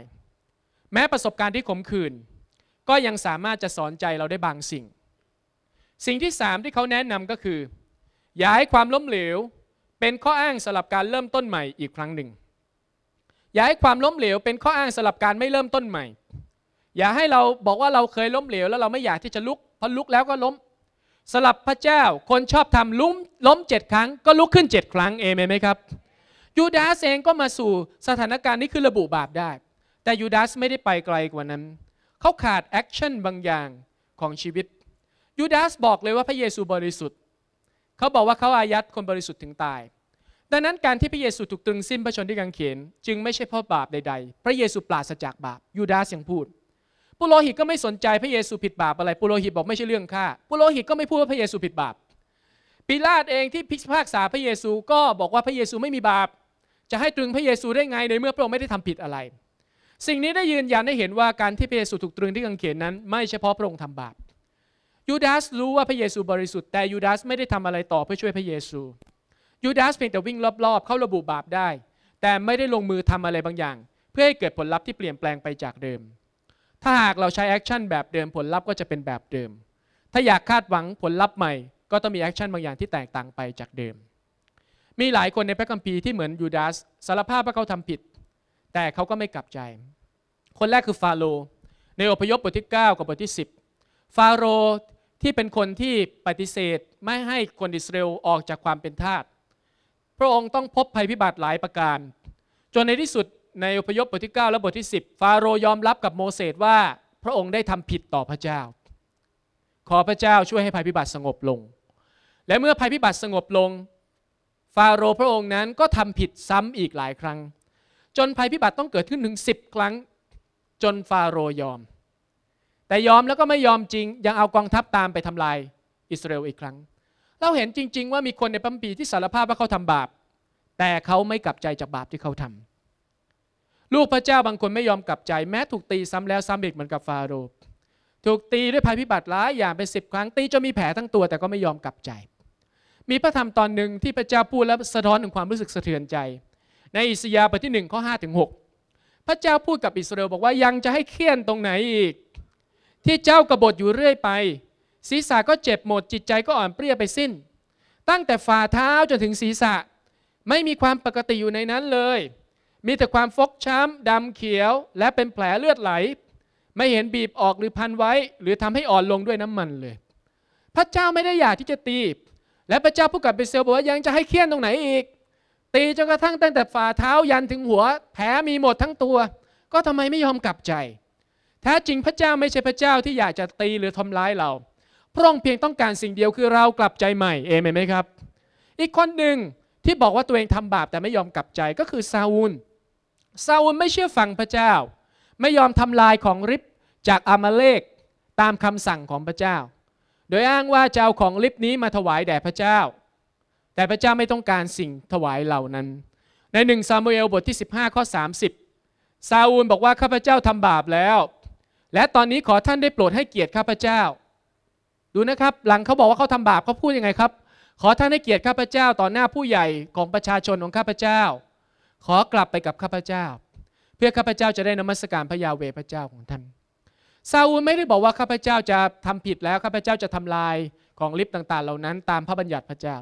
แม้ประสบการณ์ที่ขมขื่นก็ยังสามารถจะสอนใจเราได้บางสิ่ง สิ่งที่สามที่เขาแนะนำก็คืออย่าให้ความล้มเหลวเป็นข้ออ้างสำหรับการเริ่มต้นใหม่อีกครั้งหนึ่ง อย่าให้ความล้มเหลวเป็นข้ออ้างสำหรับการไม่เริ่มต้นใหม่ อย่าให้เราบอกว่าเราเคยล้มเหลวแล้วเราไม่อยากที่จะลุกพอลุกแล้วก็ล้ม สลับพระเจ้าคนชอบทำล้มล้มเจ็ดครั้งก็ลุกขึ้นเจ็ดครั้งเองไหมครับยูดาสเองก็มาสู่สถานการณ์นี้คือระบุบาปได้ แต่ยูดาสไม่ได้ไปไกลกว่านั้นเขาขาดแอคชั่นบางอย่างของชีวิตยูดาสบอกเลยว่าพระเยซูบริสุทธิเขาบอกว่าเขาอายัดคนบริสุทธิ์ถึงตาย ดังนั้น การที่พระเยซูถูกตรึงสิ้นพระชนที่กางเขนจึงไม่ใช่เพราะบาปใดๆ พระเยซูปราศจากบาปยูดาสยังพูดปุโรหิตก็ไม่สนใจพระเยซูผิดบาป อะไร ปุโรหิตบอกไม่ใช่เรื่องข้าปุโรหิตก็ไม่พูดว่าพระเยซูผิดบาปปิลาตเองที่พิพากษาพระเยซูก็บอกว่าพระเยซูไม่มีบาป จะให้ตรึงพระเยซูได้ไงในเมื่อพระองค์ไม่ได้ทำผิดอะไร สิ่งนี้ได้ยืนยันให้เห็นว่าการที่พระเยซูถูกตรึงที่กางเขนนั้นไม่เฉพาะพระองค์ทำบาปยูดาสรู้ว่าพระเยซูบริสุทธิ์แต่ยูดาสไม่ได้ทำอะไรต่อเพื่อช่วยพระเยซูยูดาสเพียงแต่วิ่งรอบๆ เข้าระบุบาปได้ แต่ไม่ได้ลงมือทำอะไรบางอย่าง เพื่อให้เกิดผลลัพธ์ที่เปลี่ยนแปลงไปจากเดิม ถ้าหากเราใช้แอคชั่นแบบเดิมผลลัพธ์ก็จะเป็นแบบเดิม ถ้าอยากคาดหวังผลลัพธ์ใหม่ ก็ต้องมีแอคชั่นบางอย่างที่แตกต่างไปจากเดิมมีหลายคนในพระคัมภีร์ที่เหมือนยูดาสสารภาพว่าเขาทำผิด แต่เขาก็ไม่กลับใจ คนแรกคือฟาโรในอพยพบทที่ 9 กับบทที่ 10ฟาโรที่เป็นคนที่ปฏิเสธไม่ให้คนอิสราเอลออกจากความเป็นทาส พระองค์ต้องพบภัยพิบัติหลายประการ จนในที่สุดในอพยพบทที่9และบทที่ 10ฟาโรยอมรับกับโมเสสว่าพระองค์ได้ทำผิดต่อพระเจ้า ขอพระเจ้าช่วยให้ภัยพิบัติสงบลง และเมื่อภัยพิบัติสงบลง ฟาโรพระองค์นั้นก็ทำผิดซ้ำอีกหลายครั้ง จนภัยพิบัติต้องเกิดขึ้นถึง10ครั้งจนฟาโรยอมแต่ยอมแล้วก็ไม่ยอมจริง ยังเอากองทัพตามไปทำลายอิสราเอลอีกครั้ง เราเห็นจริงๆว่ามีคนในปัมปีที่สารภาพว่าเขาทำบาป แต่เขาไม่กลับใจจากบาปที่เขาทำ ลูกพระเจ้าบางคนไม่ยอมกลับใจ แม้ถูกตีซ้ำแล้วซ้ำอีกเหมือนกับฟาโรห์ ถูกตีด้วยภัยพิบัติร้ายอย่างไปสิบครั้งตีจนมีแผลทั้งตัวแต่ ก็ไม่ยอมกลับใจ มีพระธรรมตอนหนึ่งที่พระเจ้าพูดและสะท้อนถึงความรู้สึกสะเทือนใจ ในอิสยาห์บทที่หนึ่งข้อห้าถึงหพระเจ้าพูดกับอิสราเอลบอกว่ายังจะให้เคี่ยนตรงไหนอีกที่เจ้ากบฏอยู่เรื่อยไป ศีรษะก็เจ็บหมดจิตใจก็อ่อนเปรี้ยไปสิ้น ตั้งแต่ฝ่าเท้าจนถึงศีรษะ ไม่มีความปกติอยู่ในนั้นเลย มีแต่ความฟกช้ำ ดำเขียว และเป็นแผลเลือดไหล ไม่เห็นบีบออกหรือพันไว้ หรือทำให้อ่อนลงด้วยน้ำมันเลย พระเจ้าไม่ได้อยากที่จะตีและพระเจ้าผู้กับเปเซลบอกว่ายังจะให้เคี่ยนตรงไหนอีก ตีจนกระทั่งตั้งแต่ฝ่าเท้ายันถึงหัวแผลมีหมดทั้งตัว ก็ทำไมไม่ยอมกลับใจแท้จริงพระเจ้าไม่ใช่พระเจ้าที่อยากจะตีหรือทำร้ายเรา พระองค์เพียงต้องการสิ่งเดียวคือเรากลับใจใหม่เอเมนไหมครับ อีกคนหนึ่งที่บอกว่าตัวเองทำบาปแต่ไม่ยอมกลับใจก็คือซาอูลซาอูลไม่เชื่อฟังพระเจ้า ไม่ยอมทำลายของริบจากอามาเลกตามคำสั่งของพระเจ้า โดยอ้างว่าจะเอาของริบนี้มาถวายแด่พระเจ้า แต่พระเจ้าไม่ต้องการสิ่งถวายเหล่านั้น ในหนึ่งซามูเอลบทที่15ข้อ30ซาอูลบอกว่าข้าพเจ้าทำบาปแล้วและตอนนี้ขอท่านได้โปรดให้เกียรติข้าพเจ้า ดูนะครับ หลังเขาบอกว่าเขาทำบาปเขาพูดยังไงครับ ขอท่านให้เกียรติข้าพเจ้าต่อหน้าผู้ใหญ่ของประชาชนของข้าพเจ้า ขอกลับไปกับข้าพเจ้า เพื่อข้าพเจ้าจะได้นมัสการพระยาเวพระเจ้าของท่าน ซาอูลไม่ได้บอกว่าข้าพเจ้าจะทำผิดแล้วข้าพเจ้าจะทำลายของลิบต่าง ๆ เหล่านั้น ตามพระบัญญัติพระเจ้า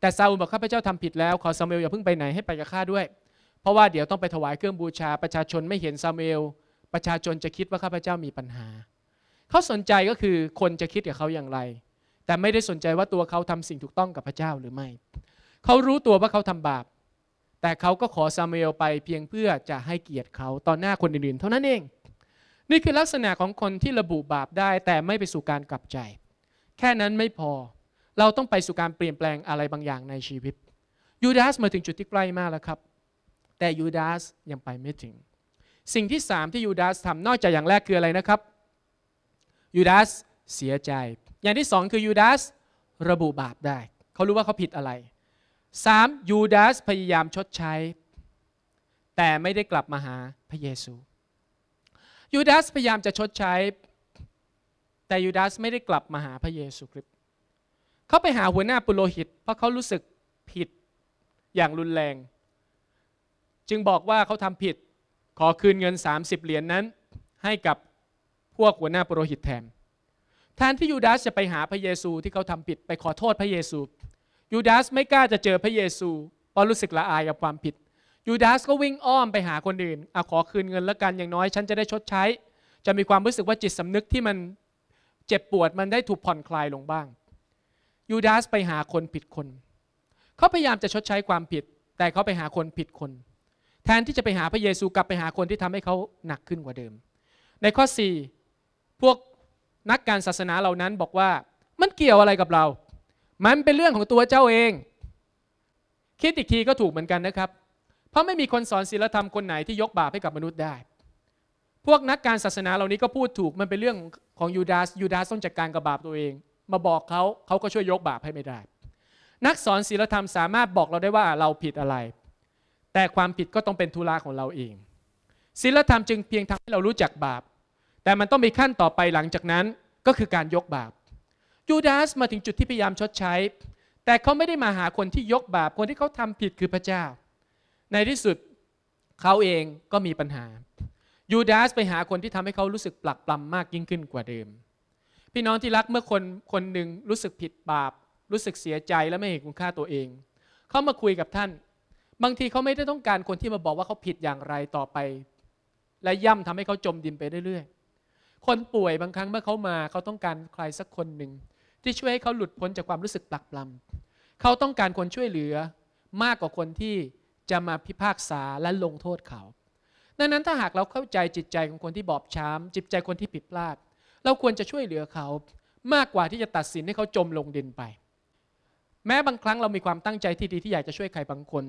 แต่ซาอูลบอกข้าพเจ้าทำผิดแล้วขอซามูเอลอย่าเพิ่งไปไหนให้ไปกับข้าด้วย เพราะว่าเดี๋ยวต้องไปถวายเครื่องบูชาประชาชนไม่เห็นซามูเอลประชาชนจะคิดว่าข้าพเจ้ามีปัญหา เขาสนใจก็คือคนจะคิดกับเขาอย่างไร แต่ไม่ได้สนใจว่าตัวเขาทำสิ่งถูกต้องกับพระเจ้าหรือไม่ เขารู้ตัวว่าเขาทำบาป แต่เขาก็ขอซามูเอลไปเพียงเพื่อจะให้เกียรติเขาต่อหน้าคนอื่นๆ เท่านั้นเอง นี่คือลักษณะของคนที่ระบุบาปได้ แต่ไม่ไปสู่การกลับใจ แค่นั้นไม่พอ เราต้องไปสู่การเปลี่ยนแปลงอะไรบางอย่างในชีวิต ยูดาสมาถึงจุดที่ใกล้มากแล้วครับ แต่ยูดาสยังไปไม่ถึงสิ่งที่สามที่ยูดาสทำนอกจากอย่างแรกคืออะไรนะครับยูดาสเสียใจ อย่างที่สองคือยูดาสระบุบาปได้เขารู้ว่าเขาผิดอะไรสามยูดาสพยายามชดใช้ แต่ไม่ได้กลับมาหาพระเยซูยูดาสพยายามจะชดใช้แต่ยูดาสไม่ได้กลับมาหาพระเยซูคริสต์เขาไปหาหัวหน้าปุโรหิตเพราะเขารู้สึกผิดอย่างรุนแรง จึงบอกว่าเขาทำผิดขอคืนเงิน 30 เหรียญนนั้น ให้กับพวกหัวหน้าปุโรหิตแทนแทนที่ยูดาส จะไปหาพระเยซูที่เขาทำผิดไปขอโทษพระเยซู ยูดาสไม่กล้าจะเจอพระเยซูเพราะรู้สึกละอายกับความผิด ยูดาสก็วิ่งอ้อมไปหาคนอื่นเอาขอคืนเงินแล้วกันอย่างน้อย ฉันจะได้ชดใช้ จะมีความรู้สึกว่าจิตสำนึกที่มันเจ็บปวดมันได้ถูกผ่อนคลายลงบ้างยูดาสไปหาคนผิดคน เขาพยายามจะชดใช้ความผิด แต่เขาไปหาคนผิดคนแทนที่จะไปหาพระเยซูกลับไปหาคนที่ทำให้เขาหนักขึ้นกว่าเดิม ในข้อ 4 พวกนักการศาสนาเหล่านั้นบอกว่ามันเกี่ยวอะไรกับเรา มันเป็นเรื่องของตัวเจ้าเอง คิดอีกทีก็ถูกเหมือนกันนะครับ เพราะไม่มีคนสอนศีลธรรมคนไหนที่ยกบาปให้กับมนุษย์ได้ พวกนักการศาสนาเหล่านี้ก็พูดถูกมันเป็นเรื่องของยูดาสยูดาสต้องจัดการกับบาปตัวเอง มาบอกเขาเขาก็ช่วยยกบาปให้ไม่ได้ นักสอนศีลธรรมสามารถบอกเราได้ว่าเราผิดอะไรแต่ความผิดก็ต้องเป็น ธุระของเราเอง ศีลธรรมจึงเพียงทำให้เรารู้จักบาป แต่มันต้องมีขั้นต่อไปหลังจากนั้นก็คือการยกบาป ยูดาสมาถึงจุดที่พยายามชดใช้ แต่เขาไม่ได้มาหาคนที่ยกบาป คนที่เขาทำผิดคือพระเจ้า ในที่สุด เขาเองก็มีปัญหา ยูดาสไปหาคนที่ทำให้เขารู้สึกปลักปลำมากยิ่งขึ้นกว่าเดิม พี่น้องที่รักเมื่อคนคนหนึ่งรู้สึกผิดบาป รู้สึกเสียใจและไม่เห็นคุณค่าตัวเอง เขามาคุยกับท่านบางทีเขาไม่ได้ต้องการคนที่มาบอกว่าเขาผิดอย่างไรต่อไป และย่ำทำให้เขาจมดินไปเรื่อย ๆ คนป่วยบางครั้งเมื่อเขามาเขาต้องการใครสักคนหนึ่งที่ช่วยให้เขาหลุดพ้นจากความรู้สึกปลักปลำเขาต้องการคนช่วยเหลือมากกว่าคนที่จะมาพิพากษาและลงโทษเขาดังนั้นถ้าหากเราเข้าใจจิตใจของคนที่บอบช้ำจิตใจคนที่ผิดพลาดเราควรจะช่วยเหลือเขามากกว่าที่จะตัดสินให้เขาจมลงดินไป แม้บางครั้งเรามีความตั้งใจที่ดีที่อยากจะช่วยใครบางคน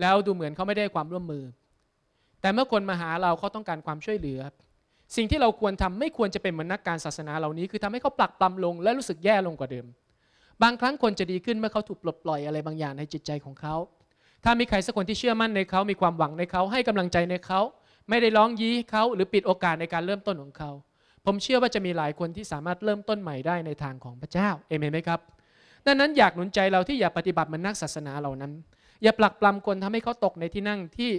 แล้วดูเหมือนเขาไม่ได้ความร่วมมือ แต่เมื่อคนมาหาเราเขาต้องการความช่วยเหลือ สิ่งที่เราควรทำไม่ควรจะเป็นเหมือนนักการศาสนาเหล่านี้ คือทำให้เขาปลักปลำลง และรู้สึกแย่ลงกว่าเดิม บางครั้งคนจะดีขึ้น เมื่อเขาถูกปลดปล่อยอะไรบางอย่างในจิตใจของเขา ถ้ามีใครสักคนที่เชื่อมั่นในเขามีความหวังในเขาให้กำลังใจในเขาไม่ได้ร้องยี้เขาหรือปิดโอกาสในการเริ่มต้นของเขา ผมเชื่อว่าจะมีหลายคนที่สามารถเริ่มต้นใหม่ได้ในทางของพระเจ้า เอเมนไหมครับ ดังนั้นอยากหนุนใจเราที่อย่าปฏิบัติเหมือนนักศาสนาเหล่านั้นอย่าปลักปลาคนทำให้เขาตกในที่นั่งที่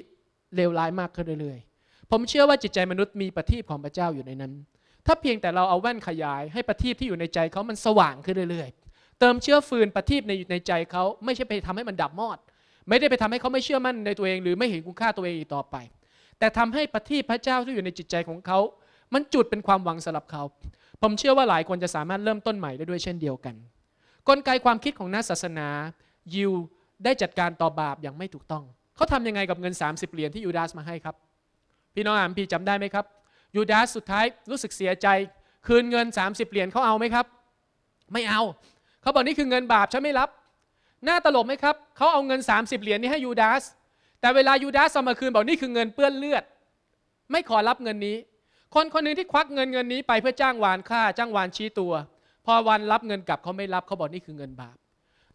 เลวร้ายมากขึ้นเรื่อยๆ ผมเชื่อว่าจิตใจมนุษย์มีประทีปของพระเจ้าอยู่ในนั้น ถ้าเพียงแต่เราเอาแว่นขยาย ให้ประทีปที่อยู่ในใจเขามันสว่างขึ้นเรื่อยๆ เติมเชื้อฟืนประทีปในในใจเขา ไม่ใช่ไปทำให้มันดับมอด ไม่ได้ไปทำให้เขาไม่เชื่อมั่นในตัวเองหรือไม่เห็นคุณค่าตัวเองอีกต่อไป แต่ทำให้ประทีปพระเจ้าที่อยู่ในจิตใจของเขา มันจุดเป็นความหวังสำหรับเขา ผมเชื่อว่าหลายคนจะสามารถเริ่มต้นใหม่ได้ด้วยเช่นเดียวกัน กลไกความคิดของนักศาสนายิวได้จัดการต่อบาปอย่างไม่ถูกต้อง เขาทำยังไงกับเงิน 30เหรียญที่ยูดาสมาให้ครับ พี่น้องอามพี่จำได้ไหมครับ ยูดาสสุดท้ายรู้สึกเสียใจคืนเงิน30เหรียญเขาเอาไหมครับ ไม่เอา เขาบอกนี่คือเงินบาปฉันไม่รับ น่าตลกไหมครับ เขาเอาเงิน 30เหรียญนี้ให้ยูดาส แต่เวลายูดาสเอามาคืนบอกนี่คือเงินเปื้อนเลือด ไม่ขอรับเงินนี้ คนคนนึงที่ควักเงินเงินนี้ไปเพื่อจ้างวานฆ่า จ้างวานชี้ตัว พอวันรับเงินกลับเขาไม่รับเขาบอกนี่คือเงินบาป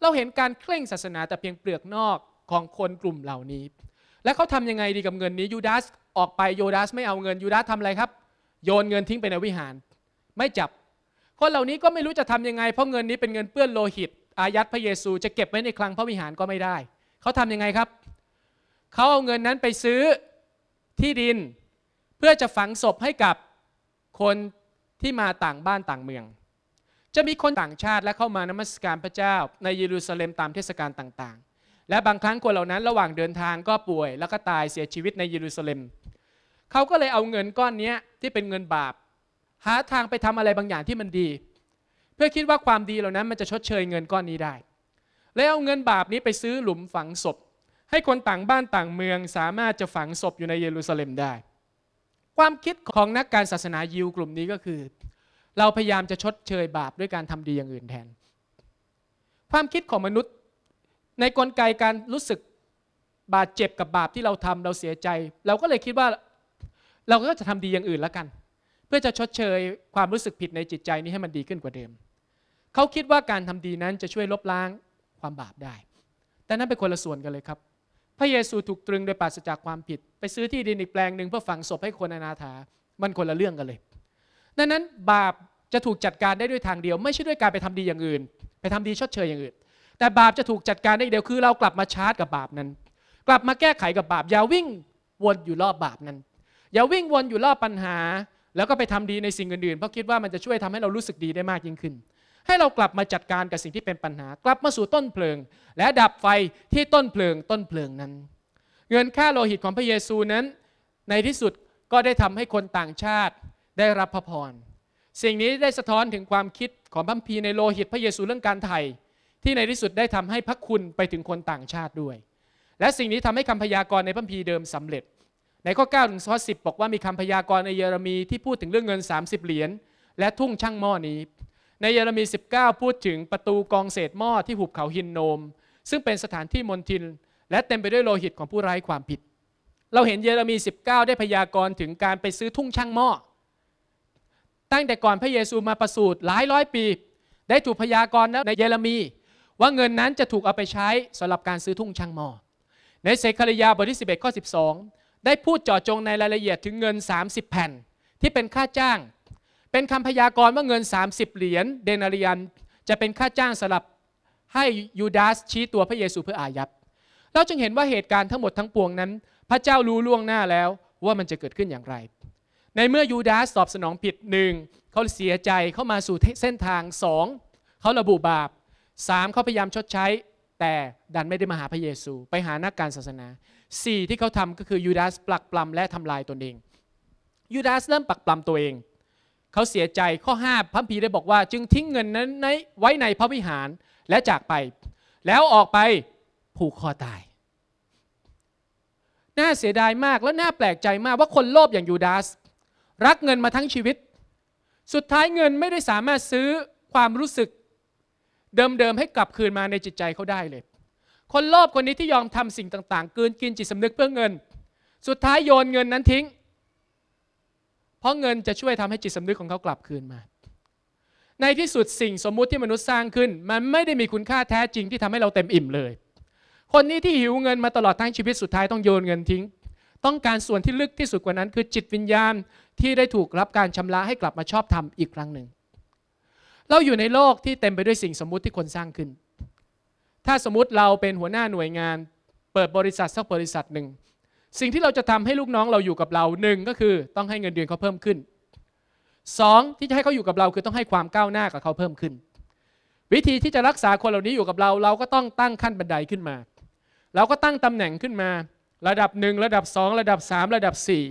เราเห็นการเคร่งศาสนาแต่เพียงเปลือกนอกของคนกลุ่มเหล่านี้ และเขาทำยังไงดีกับเงินนี้ยูดาสออกไปโยดาสไม่เอาเงินยูดาสทำอะไรครับโยนเงินทิ้งไปในวิหาร ไม่จับ คนเหล่านี้ก็ไม่รู้จะทำยังไง เพราะเงินนี้เป็นเงินเปื้อนโลหิต อายัดพระเยซูจะเก็บไว้ในคลังพระวิหารก็ไม่ได้ เขาทํำยังไงครับ เขาเอาเงินนั้นไปซื้อที่ดิน เพื่อจะฝังศพให้กับคนที่มาต่างบ้านต่างเมืองจะมีคนต่างชาติและเข้ามานมัสการพระเจ้าในเยรูซาเล็มตามเทศกาลต่าง ๆ และบางครั้งคนเหล่านั้นระหว่างเดินทางก็ป่วยแล้วก็ตายเสียชีวิตในเยรูซาเล็ม เขาก็เลยเอาเงินก้อนนี้ที่เป็นเงินบาป หาทางไปทำอะไรบางอย่างที่มันดี เพื่อคิดว่าความดีเหล่านั้น มันจะชดเชยเงินก้อนนี้ได้ แล้วเอาเงินบาปนี้ไปซื้อหลุมฝังศพให้คนต่างบ้านต่างเมืองสามารถจะฝังศพอยู่ในเยรูซาเล็มได้ ความคิดของนักการศาสนายิวกลุ่มนี้ก็คือเราพยายามจะชดเชยบาปด้วยการทำดีอย่างอื่นแทน ความคิดของมนุษย์ในกลไกการรู้สึกบาดเจ็บ กับบาปที่เราทำเราเสียใจ เราก็เลยคิดว่าเราก็จะทำดีอย่างอื่นแล้วกัน เพื่อจะชดเชยความรู้สึกผิดในจิตใจนี้ให้มันดีขึ้นกว่าเดิมเขาคิดว่าการทำดีนั้นจะช่วยลบล้างความบาปได้ แต่นั้นเป็นคนละส่วนกันเลยครับ พระเยซูถูกตรึงโดยปราศจากความผิด ไปซื้อที่ดินอีกแปลงหนึ่งเพื่อฝังศพให้คนอนาถา มันคนละเรื่องกันเลยดังนั้นบาปจะถูกจัดการได้ด้วยทางเดียวไม่ใช่ด้วยการไปทำดีอย่างอื่น ไปทำดีชดเชยอย่างอื่น แต่บาปจะถูกจัดการได้เดียวคือเรากลับมาชาร์จกับบาปนั้น กลับมาแก้ไขกับบาป อย่า วิ่งวนอยู่รอบบาปนั้น อย่า วิ่งวนอยู่รอบปัญหา แล้วก็ไปทำดีในสิ่งอื่นๆเพราะคิดว่ามันจะช่วยทำให้เรารู้สึกดีได้มากยิ่งขึ้น ให้เรากลับมาจัดการกับสิ่งที่เป็นปัญหา กลับมาสู่ต้นเพลิง และดับไฟที่ต้นเพลิงต้นเพลิงนั้นเงินค่าโลหิตของพระเยซูนั้น ในที่สุดก็ได้ทำให้คนต่างชาติได้รับพระพร สิ่งนี้ได้สะท้อนถึงความคิดของพัมพีในโลหิตพระเยซูเรื่องการไถ่ที่ในที่สุดได้ทำให้พระคุณไปถึงคนต่างชาติด้วย และสิ่งนี้ทำให้คำพยากรณ์ในพัมพีเดิมสำเร็จ ในข้อ9ถึงข้อ10 บอกว่ามีคำพยากรณ์ในเยเรมีที่พูดถึงเรื่องเงิน 30 เหรียญและทุ่งช่างหม้อนี้ ในเยเรมี19 พูดถึงประตูกองเศษหม้อที่หุบเขาหินโนมซึ่งเป็นสถานที่มนทิน และเต็มไปด้วยโลหิตของผู้ไร้ความผิด เราเห็นเยเรมี19 ได้พยากรณ์ถึงการไปซื้อทุ่งช่างหม้อตั้งแต่ก่อนพระเยซูมาประสูติหลายร้อยปี ได้ถูกพยากรณ์ในเยเรมี ว่าเงินนั้นจะถูกเอาไปใช้สำหรับการซื้อทุ่งช่างมอ ในเศคารยาบทที่ 11 ข้อ 12 ได้พูดเจาะจงในรายละเอียดถึงเงิน 30 แผ่นที่เป็นค่าจ้าง เป็นคำพยากรณ์ว่าเงิน 30 เหรียญเดนารียนจะเป็นค่าจ้างสำหรับให้ยูดาส ชี้ตัวพระเยซูเพื่ออายัดเราจึงเห็นว่าเหตุการณ์ทั้งหมดทั้งปวงนั้น พระเจ้ารู้ล่วงหน้าแล้วว่ามันจะเกิดขึ้นอย่างไรในเมื่อยูดาสตอบสนองผิดหนึ่งเขาเสียใจเข้ามาสู่เส้นทางสองเขาระบุบาปสามเขาพยายามชดใช้แต่ดันไม่ได้มาหาพระเยซูไปหานักการศาสนาสี่ที่เขาทำก็คือยูดาสปลักปลำและทำลายตนเอง ยูดาสเริ่มปลักปลำตัวเอง เขาเสียใจข้อห้าพระพีได้บอกว่า จึงทิ้งเงินนั้นไว้ในพระวิหารและจากไป แล้วออกไปผูกคอตายน่าเสียดายมากและน่าแปลกใจมากว่าคนโลภอย่างยูดาสรักเงินมาทั้งชีวิต สุดท้ายเงินไม่ได้สามารถซื้อความรู้สึกเดิมๆให้กลับคืนมาในจิตใจเขาได้เลย คนรอบคนนี้ที่ยอมทำสิ่งต่างๆเกินกินจิตสำนึกเพื่อเงิน สุดท้ายโยนเงินนั้นทิ้ง เพราะเงินจะช่วยทำให้จิตสำนึกของเขากลับคืนมา ในที่สุดสิ่งสมมุติที่มนุษย์สร้างขึ้น มันไม่ได้มีคุณค่าแท้จริงที่ทำให้เราเต็มอิ่มเลย คนนี้ที่หิวเงินมาตลอดทั้งชีวิตสุดท้ายต้องโยนเงินทิ้งต้องการส่วนที่ลึกที่สุดกว่านั้นคือจิตวิญญาณที่ได้ถูกรับการชำระให้กลับมาชอบธรรมอีกครั้งหนึ่ง เราอยู่ในโลกที่เต็มไปด้วยสิ่งสมมุติที่คนสร้างขึ้น ถ้าสมมติเราเป็นหัวหน้าหน่วยงาน เปิดบริษัทสักบริษัทหนึ่ง สิ่งที่เราจะทำให้ลูกน้องเราอยู่กับเราหนึ่งก็คือต้องให้เงินเดือนเขาเพิ่มขึ้น 2. ที่จะให้เขาอยู่กับเราคือต้องให้ความก้าวหน้ากับเขาเพิ่มขึ้น วิธีที่จะรักษาคนเหล่านี้อยู่กับเราเราก็ต้องตั้งขั้นบันไดขึ้นมา เราก็ตั้งตำแหน่งขึ้นมาระดับหนึ่งระดับสองระดับสามระดับสี่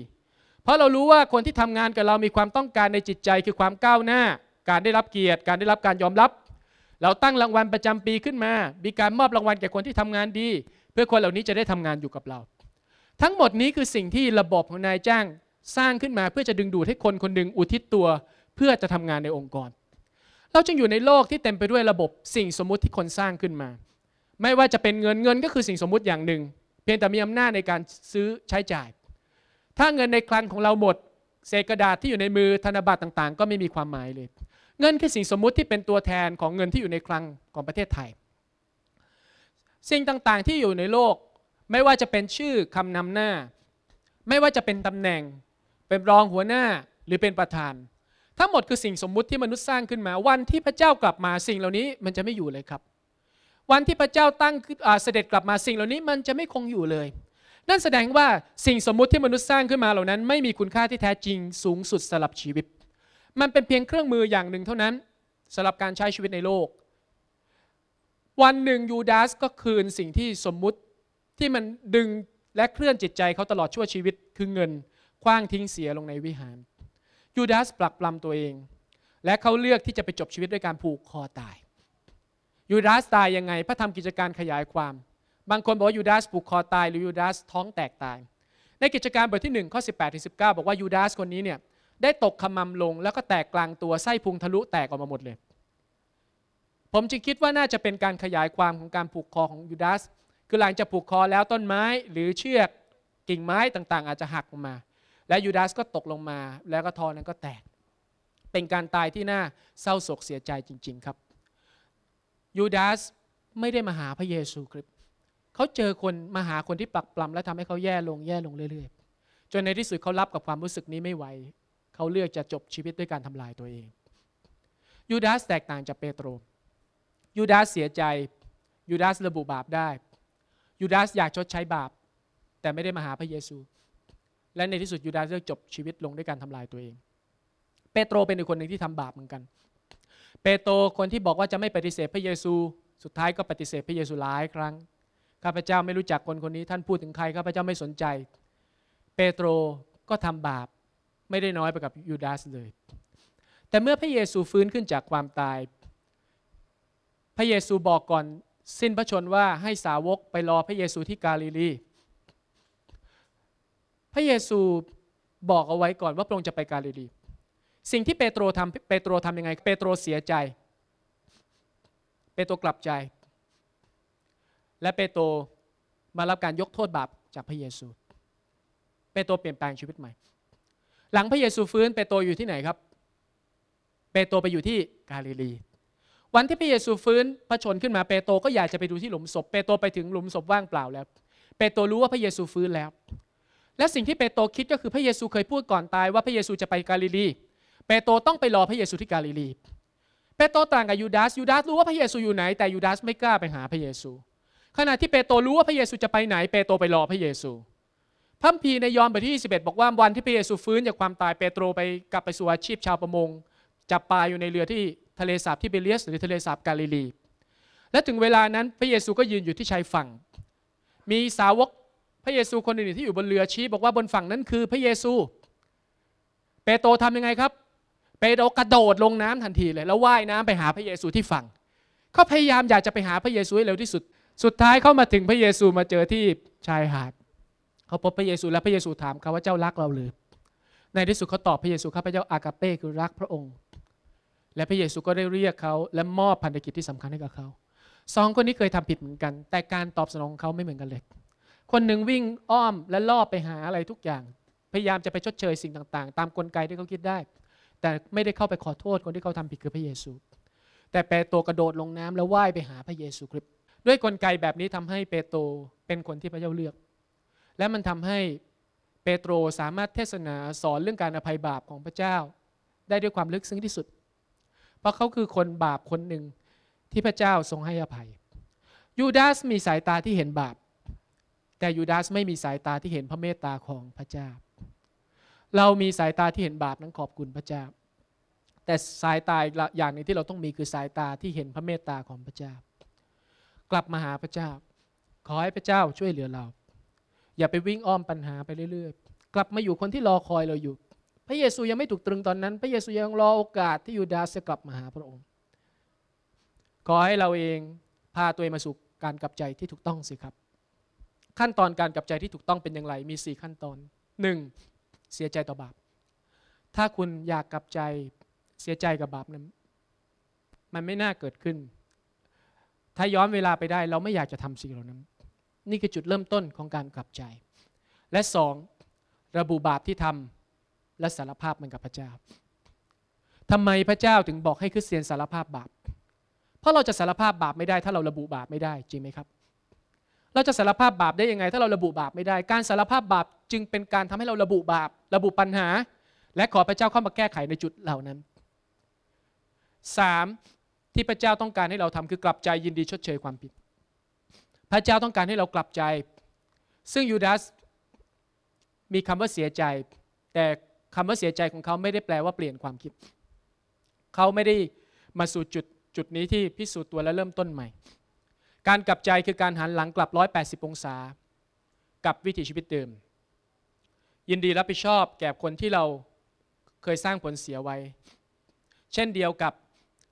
เพราะเรารู้ว่าคนที่ทำงานกับเรามีความต้องการในจิตใจ คือความก้าวหน้า การได้รับเกียรติ การได้รับการยอมรับ เราตั้งรางวัลประจำปีขึ้นมา มีการมอบรางวัลแก่คนที่ทำงานดี เพื่อคนเหล่านี้จะได้ทำงานอยู่กับเรา ทั้งหมดนี้คือสิ่งที่ระบบของนายจ้างสร้างขึ้นมา เพื่อจะดึงดูดให้คนคนหนึ่งอุทิศตัว เพื่อจะทำงานในองค์กร เราจึงอยู่ในโลกที่เต็มไปด้วยระบบสิ่งสมมุติที่คนสร้างขึ้นมา ไม่ว่าจะเป็นเงินเงินก็คือสิ่งสมมุติอย่างหนึ่งพียงแต่มีอำนาจในการซื้อใช้จ่าย ถ้าเงินในคลังของเราหมด เศษกระดาษที่อยู่ในมือธนบัตรต่างๆ ก็ไม่มีความหมายเลย เงินคือสิ่งสมมุติที่เป็นตัวแทนของเงินที่อยู่ในคลังของประเทศไทย สิ่งต่างๆที่อยู่ในโลกไม่ว่าจะเป็นชื่อคำนำหน้า ไม่ว่าจะเป็นตำแหน่ง เป็นรองหัวหน้าหรือเป็นประธาน ทั้งหมดคือสิ่งสมมุติที่มนุษย์สร้างขึ้นมาวันที่พระเจ้ากลับมาสิ่งเหล่านี้มันจะไม่อยู่เลยครับวันที่พระเจ้าตั้งเสด็จกลับมาสิ่งเหล่านี้มันจะไม่คงอยู่เลย นั่นแสดงว่าสิ่งสมมุติที่มนุษย์สร้างขึ้นมาเหล่านั้นไม่มีคุณค่าที่แท้จริงสูงสุดสำหรับชีวิต มันเป็นเพียงเครื่องมืออย่างหนึ่งเท่านั้นสำหรับการใช้ชีวิตในโลก วันหนึ่งยูดาสก็คืนสิ่งที่สมมุติที่มันดึงและเคลื่อนจิตใจเขาตลอดชั่วชีวิต คือเงินคว้างทิ้งเสียลงในวิหารยูดาสปลักปลำตัวเอง และเขาเลือกที่จะไปจบชีวิตด้วยการผูกคอตายยูดาส ตายยังไงพระธรรมกิจการขยายความ บางคนบอกว่ายูดาสผูกคอตายหรือยูดาสท้องแตกตาย ในกิจการบทที่1ข้อ18ถึงสิบอกว่ายูดาสคนนี้เนี่ยได้ตกขมำลงแล้วก็แตกกลางตัวไส้พุงทะลุแตกออกมาหมดเลยผมจึงคิดว่าน่าจะเป็นการขยายความของการผูกคอของยูดาสคือหลังจากผูกคอแล้วต้นไม้หรือเชือกกิ่งไม้ต่างๆ อาจจะหักมาและยูดาสก็ตกลงมา แล้วก็ทอนั้นก็แตก เป็นการตายที่น่าเศร้าโศกเสียใจจริงๆครับยูดาสไม่ได้มาหาพระเยซูคริสต์เขาเจอคนมาหาคนที่ปักปลำ และทำให้เขาแย่ลงแย่ลงเรื่อย ๆ จนในที่สุดเขารับกับความรู้สึกนี้ไม่ไหว เขาเลือกจะจบชีวิตด้วยการทำลายตัวเอง ยูดาสแตกต่างจากเปโตร ยูดาสเสียใจ ยูดาสระบุบาปได้ ยูดาสอยากชดใช้บาป แต่ไม่ได้มาหาพระเยซู และในที่สุดยูดาสเลือกจบชีวิตลงด้วยการทำลายตัวเอง เปโตรเป็นอีกคนหนึ่งที่ทำบาปเหมือนกันเปโตรคนที่บอกว่าจะไม่ปฏิเสธพระเยซู สุดท้ายก็ปฏิเสธพระเยซูหลายครั้งข้าพเจ้าไม่รู้จักคนคนนี้ท่านพูดถึงใครข้าพเจ้าไม่สนใจ เปโตรก็ทำบาปไม่ได้น้อยไปกับยูดาสเลยแต่เมื่อพระเยซูฟื้นขึ้นจากความตาย พระเยซูบอกก่อนสิ้นพระชนว่าให้สาวกไปรอพระเยซูที่กาลิลีพระเยซูบอกเอาไว้ก่อนว่าพระองค์จะไปกาลิลีสิ่งที่เปโตรทำเปโตรทำยังไง เปโตรเสียใจ เปโตรกลับใจ และเปโตรมารับการยกโทษบาปจากพระเยซูเปโตรเปลี่ยนแปลงชีวิตใหม่ หลังพระเยซูฟื้นเปโตรอยู่ที่ไหนครับ เปโตรไปอยู่ที่กาลิลีวันที่พระเยซูฟื้นพระชนขึ้นมาเปโตรก็อยากจะไปดูที่หลุมศพเปโตรไปถึงหลุมศพว่างเปล่าแล้ว เปโตรรู้ว่าพระเยซูฟื้นแล้ว และสิ่งที่เปโตรคิดก็คือพระเยซูเคยพูดก่อนตายว่าพระเยซูจะไปกาลิลีเปโตรต้องไปรอพระเยซูที่กาลิลี เปโตรต่างกับ ยูดาส ยูดาสรู้ว่าพระเยซูอยู่ไหนแต่ยูดาสไม่กล้าไปหาพระเยซู ขณะที่เปโตรรู้ว่าพระเยซูจะไปไหนเปโตรไปรอพระเยซูพระพีในยอห์นบทที่21บอกว่าวันที่พระเยซูฟื้นจากความตายเปโตรไปกลับไปสู่อาชีพชาวประมงจับปลาอยู่ในเรือที่ทะเลสาบที่เบเลียสหรือทะเลสาบกาลิลี และถึงเวลานั้นพระเยซูก็ยืนอยู่ที่ชายฝั่ง มีสาวกพระเยซูคนอื่นที่อยู่บนเรือชี้บอกว่าบนฝั่งนั้นคือพระเยซู เปโตรทำยังไงครับเปโตรกระโดดลงน้ำทันทีเลย แล้วว่ายน้ำไปหาพระเยซูที่ฝั่ง เขาพยายามอยากจะไปหาพระเยซูให้เร็วที่สุดสุดท้ายเข้ามาถึงพระเยซูมาเจอที่ชายหาดเขาพบพระเยซูและพระเยซูถามเขาว่าเจ้ารักเราหรือในที่สุดเขาตอบพระเยซูข้าพเจ้าอากาเป้คือรักพระองค์ และพระเยซูก็ได้เรียกเขาและมอบพันธกิจที่สำคัญให้กับเขาสองคนนี้เคยทำผิดเหมือนกัน แต่การตอบสนองเขาไม่เหมือนกันเลยคนหนึ่งวิ่งอ้อมและล่อไปหาอะไรทุกอย่าง พยายามจะไปชดเชยสิ่งต่างๆ ตามกลไกที่เขาคิดได้แต่ไม่ได้เข้าไปขอโทษคนที่เขาทำผิดคือพระเยซู แต่เปโตรกระโดดลงน้ำแล้วว่ายไปหาพระเยซูคริสต์ด้วยกลไกแบบนี้ทำให้เปโตรเป็นคนที่พระเจ้าเลือก และมันทำให้เปโตรสามารถเทศนาสอนเรื่องการอภัยบาปของพระเจ้า ได้ด้วยความลึกซึ้งที่สุด เพราะเขาคือคนบาปคนหนึ่งที่พระเจ้าทรงให้อภัย ยูดาส มีสายตาที่เห็นบาป แต่ยูดาสไม่มีสายตาที่เห็นพระเมตตาของพระเจ้าเรามีสายตาที่เห็นบาป นั้นขอบคุณพระเจ้า แต่สายตาอย่างนึงที่เราต้องมีคือสายตาที่เห็นพระเมตตาของพระเจ้า กลับมาหาพระเจ้า ขอให้พระเจ้าช่วยเหลือเรา อย่าไปวิ่งอ้อมปัญหาไปเรื่อย ๆ กลับมาอยู่คนที่รอคอยเราอยู่ พระเยซูยังไม่ถูกตรึงตอนนั้น พระเยซูยังรอโอกาสที่ยูดาสจะกลับมาหาพระองค์ ขอให้เราเองพาตัวเองมาสู่การกลับใจที่ถูกต้องสิครับ ขั้นตอนการกลับใจที่ถูกต้องเป็นอย่างไร มี4ขั้นตอน 1. เสียใจต่อบาป ถ้าคุณอยากกลับใจเสียใจกับบาปนั้น มันไม่น่าเกิดขึ้น ถ้าย้อนเวลาไปได้ เราไม่อยากจะทำสิ่งเหล่านั้น นี่คือจุดเริ่มต้นของการกลับใจ และสองระบุบาปที่ทำและสารภาพมันกับพระเจ้าทำไมพระเจ้าถึงบอกให้คริสเตียนสารภาพบาป เพราะเราจะสารภาพบาปไม่ได้ ถ้าเราระบุบาปไม่ได้ จริงไหมครับเราจะสารภาพบาปได้ยังไง ถ้าเราระบุบาปไม่ได้ การสารภาพบาปจึงเป็นการทำให้เราระบุบาประบุปัญหาและขอพระเจ้าเข้ามาแก้ไขในจุดเหล่านั้น 3. ที่พระเจ้าต้องการให้เราทำคือกลับใจยินดีชดเชยความผิด พระเจ้าต้องการให้เรากลับใจ ซึ่งยูดาสมีคำว่าเสียใจ แต่คำว่าเสียใจของเขาไม่ได้แปลว่าเปลี่ยนความคิด เขาไม่ได้มาสู่จุดจุดนี้ที่พิสูจน์ตัวและเริ่มต้นใหม่การกลับใจคือการหันหลังกลับ 180องศา กับวิถีชีวิตเดิม ยินดีรับผิดชอบแก่คนที่เราเคยสร้างผลเสียไว้ เช่นเดียวกับ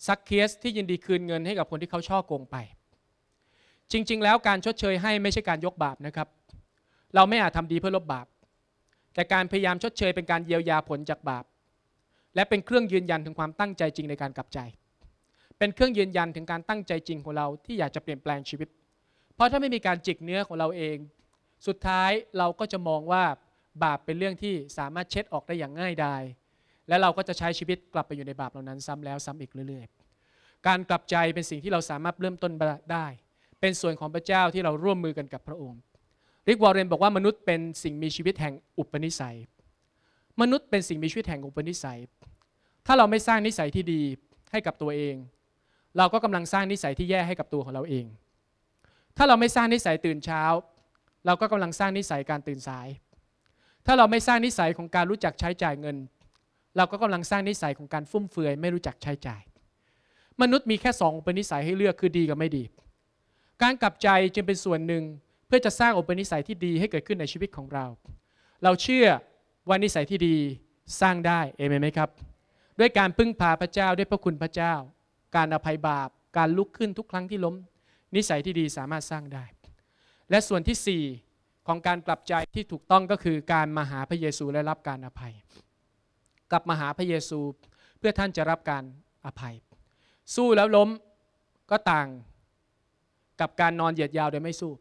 ซักเคสที่ยินดีคืนเงินให้กับคนที่เขาช่อโกงไป จริง ๆแล้วการชดเชยให้ไม่ใช่การยกบาป นะครับ เราไม่อาจทำดีเพื่อลบบาป แต่การพยายามชดเชยเป็นการเยียวยาผลจากบาป และเป็นเครื่องยืนยันถึงความตั้งใจจริงในการกลับใจเป็นเครื่องยืนยันถึงการตั้งใจจริงของเราที่อยากจะเปลี่ยนแปลงชีวิต เพราะถ้าไม่มีการจิกเนื้อของเราเอง สุดท้ายเราก็จะมองว่าบาปเป็นเรื่องที่สามารถเช็ดออกได้อย่างง่ายดาย และเราก็จะใช้ชีวิตกลับไปอยู่ในบาปเหล่านั้น ซ้ำแล้วซ้ำอีกเรื่อยๆ การกลับใจเป็นสิ่งที่เราสามารถเริ่มต้นได้ เป็นส่วนของพระเจ้าที่เราร่วมมือกันกับพระองค์ ริกวอร์เรนบอกว่ามนุษย์เป็นสิ่งมีชีวิตแห่งอุปนิสัย มนุษย์เป็นสิ่งมีชีวิตแห่งอุปนิสัย ถ้าเราไม่สร้างนิสัยที่ดีให้กับตัวเองเราก็กำลังสร้างนิสัยที่แย่ให้กับตัวของเราเอง ถ้าเราไม่สร้างนิสัยตื่นเช้า เราก็กำลังสร้างนิสัยการตื่นสาย ถ้าเราไม่สร้างนิสัยของการรู้จักใช้จ่ายเงิน เราก็กำลังสร้างนิสัยของการฟุ่มเฟือยไม่รู้จักใช้จ่าย มนุษย์มีแค่สองอุปนิสัยให้เลือกคือดีกับไม่ดี การกลับใจจึงเป็นส่วนหนึ่งเพื่อจะสร้างอุปนิสัยที่ดีให้เกิดขึ้นในชีวิตของเรา เราเชื่อว่านิสัยที่ดีสร้างได้ เอเมนไหมครับ ด้วยการพึ่งพาพระเจ้าด้วยพระคุณพระเจ้าการอภัยบาปการลุกขึ้นทุกครั้งที่ล้ม นิสัยที่ดีสามารถสร้างได้ และส่วนที่ 4 ของการกลับใจที่ถูกต้องก็คือการมาหาพระเยซูและรับการอภัยกลับมาหาพระเยซูเพื่อท่านจะรับการอภัย สู้แล้วล้มก็ต่างกับการนอนเหยียดยาวโดยไม่สู้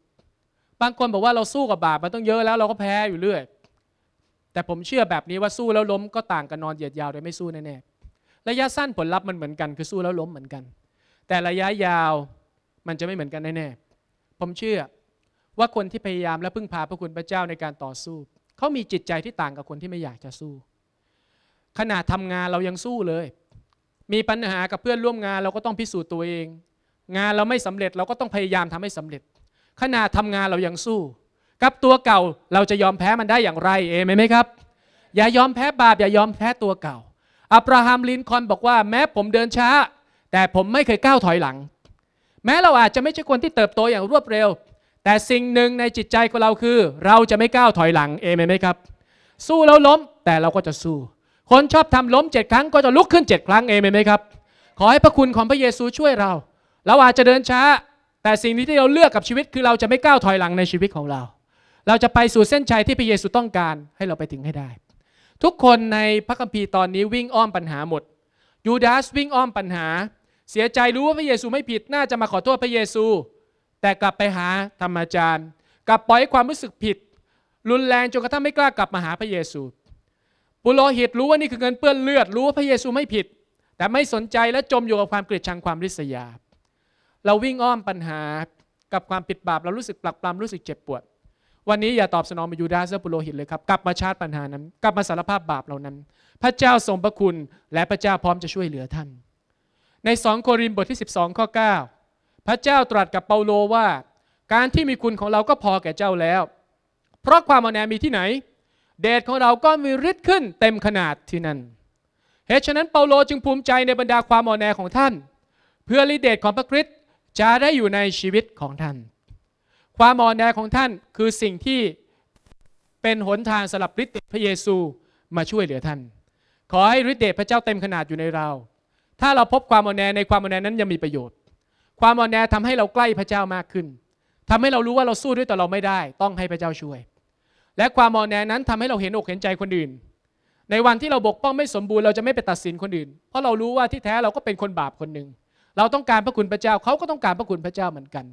บางคนบอกว่าเราสู้กับบาปมาต้องเยอะแล้วเราก็แพ้อยู่เรื่อย แต่ผมเชื่อแบบนี้ว่าสู้แล้วล้ม ก็ต่างกับนอนเหยียดยาวโดยไม่สู้แน่ๆระยะสั้นผลลัพธ์มันเหมือนกันคือสู้แล้วล้มเหมือนกัน แต่ระยะยาวมันจะไม่เหมือนกันแน่ๆ ผมเชื่อว่าคนที่พยายามและพึ่งพาพระคุณพระเจ้าในการต่อสู้เขามีจิตใจที่ต่างกับคนที่ไม่อยากจะสู้ขณะททำงานเรายังสู้เลย มีปัญหากับเพื่อนร่วมงานเราก็ต้องพิสูจน์ตัวเอง งานเราไม่สำเร็จเราก็ต้องพยายามทำให้สำเร็จขณะททำงานเรายังสู้กับตัวเก่าเราจะยอมแพ้มันได้อย่างไรเอเมนไหมครับ อย่ายอมแพ้บาปอย่ายอมแพ้ตัวเก่าอับราฮัมลินคอนบอกว่าแม้ผมเดินช้า แต่ผมไม่เคยก้าวถอยหลัง แม้เราอาจจะไม่ใช่คนที่เติบโตอย่างรวดเร็ว แต่สิ่งหนึ่งในจิตใจของเราคือ เราจะไม่ก้าวถอยหลังเอเมนไหมครับ สู้แล้วล้มแต่เราก็จะสู้คนชอบทำล้มเจ็ดครั้งก็จะลุกขึ้นเจ็ดครั้งเอเมนไหมครับ ขอให้พระคุณของพระเยซูช่วยเรา เราอาจจะเดินช้า แต่สิ่งที่เราเลือกกับชีวิตคือเราจะไม่ก้าวถอยหลังในชีวิตของเรา เราจะไปสู่เส้นชัยที่พระเยซูต้องการให้เราไปถึงให้ได้ทุกคนในพระคัมภีร์ตอนนี้วิ่งอ้อมปัญหาหมด ยูดาสวิ่งอ้อมปัญหาเสียใจรู้ว่าพระเยซูไม่ผิดน่าจะมาขอโทษพระเยซู แต่กลับไปหาธรรมจารย์กลับปล่อยความรู้สึกผิด รุนแรงจนกระทั่งไม่กล้ากลับมาหาพระเยซูปุโรหิตรู้ว่านี่คือเงินเปื้อนเลือดรู้ว่าพระเยซูไม่ผิด แต่ไม่สนใจและจมอยู่กับความเกลียดชังความริษยาเราวิ่งอ้อมปัญหากับความผิดบาปเรารู้สึกปลักปลามรู้สึกเจ็บปวดวันนี้อย่าตอบสนองมายูดาสและปุโรหิตเลยครับ กลับมาชาติปัญหานั้น กลับมาสารภาพบาปเหล่านั้น พระเจ้าทรงพระคุณและพระเจ้าพร้อมจะช่วยเหลือท่าน ใน 2 โครินธ์บทที่ 12ข้อ9พระเจ้าตรัสกับเปาโลว่า การที่มีคุณของเราก็พอแก่เจ้าแล้ว เพราะความอ่อนแอมีที่ไหน เดชของเราก็มีฤทธิ์ขึ้นเต็มขนาดที่นั่นเหตุฉะนั้นเปาโลจึงภูมิใจในบรรดาความอ่อนแอของท่าน เพื่อฤทธิเดชของพระคริสต์จะได้อยู่ในชีวิตของท่านความอ่อนแอของท่านคือสิ่งที่เป็นหนทางสำหรับฤทธิ์เดพระเยซูมาช่วยเหลือท่าน ขอให้ฤทธิ์เดชพระเจ้าเต็มขนาดอยู่ในเรา ถ้าเราพบความอ่อนแอในความอ่อนแอนั้นยังมีประโยชน์ ความอ่อนแอทำให้เราใกล้พระเจ้ามากขึ้น ทำให้เรารู้ว่าเราสู้ด้วยตัวเราไม่ได้ ต้องให้พระเจ้าช่วย และความอ่อนแอนั้นทำให้เราเห็นอกเห็นใจคนอื่น ในวันที่เราบกป้องไม่สมบูรณ์เราจะไม่ไปตัดสินคนอื่น เพราะเรารู้ว่าที่แท้เราก็เป็นคนบาปคนหนึ่ง เราต้องการพระคุณพระเจ้าเขาก็ต้องการพระคุณพระเจ้าเหมือนกัน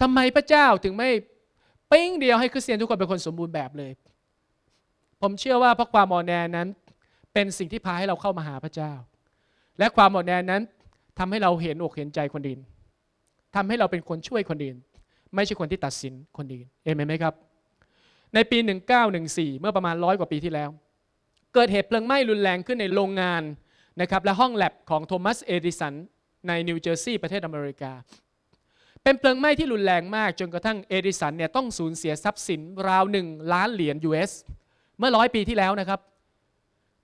ทำไม พระเจ้าถึงไม่ ปิ้ง เดียวให้คริสเตียนทุกคนเป็นคนสมบูรณ์แบบเลย ผมเชื่อว่าเพราะความอ่อนแอนั้น เป็นสิ่งที่พาให้เราเข้ามาหาพระเจ้า และความอ่อนแอนั้นทำให้เราเห็นอกเห็นใจคนอื่นทำให้เราเป็นคนช่วยคนอื่นไม่ใช่คนที่ตัดสินคนอื่นเอเมนไหมครับ ในปี 1914 เมื่อประมาณร้อยกว่าปีที่แล้ว เกิดเหตุเพลิงไหม้รุนแรงขึ้นในโรงงานนะครับและห้องแลบของโทมัสเอดิสันในนิวเจอร์ซีย์ประเทศอเมริกาเป็นเพลิงไหม้ที่รุนแรงมากจนกระทั่งเอดิสันเนี่ยต้องสูญเสียทรัพย์สินราวหนึ่งล้านเหรียญ US เมื่อร้อยปีที่แล้วนะครับ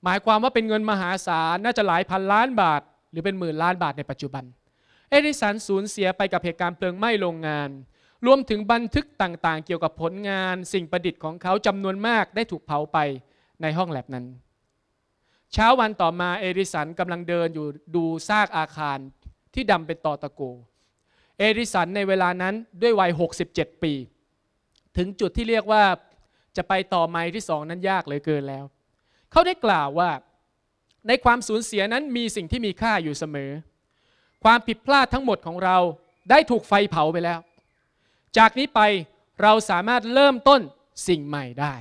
หมายความว่าเป็นเงินมหาศาลน่าจะหลายพันล้านบาท หรือเป็นหมื่นล้านบาทในปัจจุบัน เอดิสันสูญเสียไปกับเหตุการณ์เพลิงไหม้โรงงาน รวมถึงบันทึกต่างๆ เกี่ยวกับผลงานสิ่งประดิษฐ์ของเขาจำนวนมากได้ถูกเผาไปในห้องแลบนั้น เช้าวันต่อมาเอดิสันกำลังเดินอยู่ดูซากอาคารที่ดำเป็นตอตะโกเอริสันในเวลานั้นด้วยวัย 67 ปี ถึงจุดที่เรียกว่าจะไปต่อไม้ที่สองนั้นยากเลยเกินแล้ว เขาได้กล่าวว่าในความสูญเสียนั้นมีสิ่งที่มีค่าอยู่เสมอ ความผิดพลาดทั้งหมดของเราได้ถูกไฟเผาไปแล้ว จากนี้ไปเราสามารถเริ่มต้นสิ่งใหม่ได้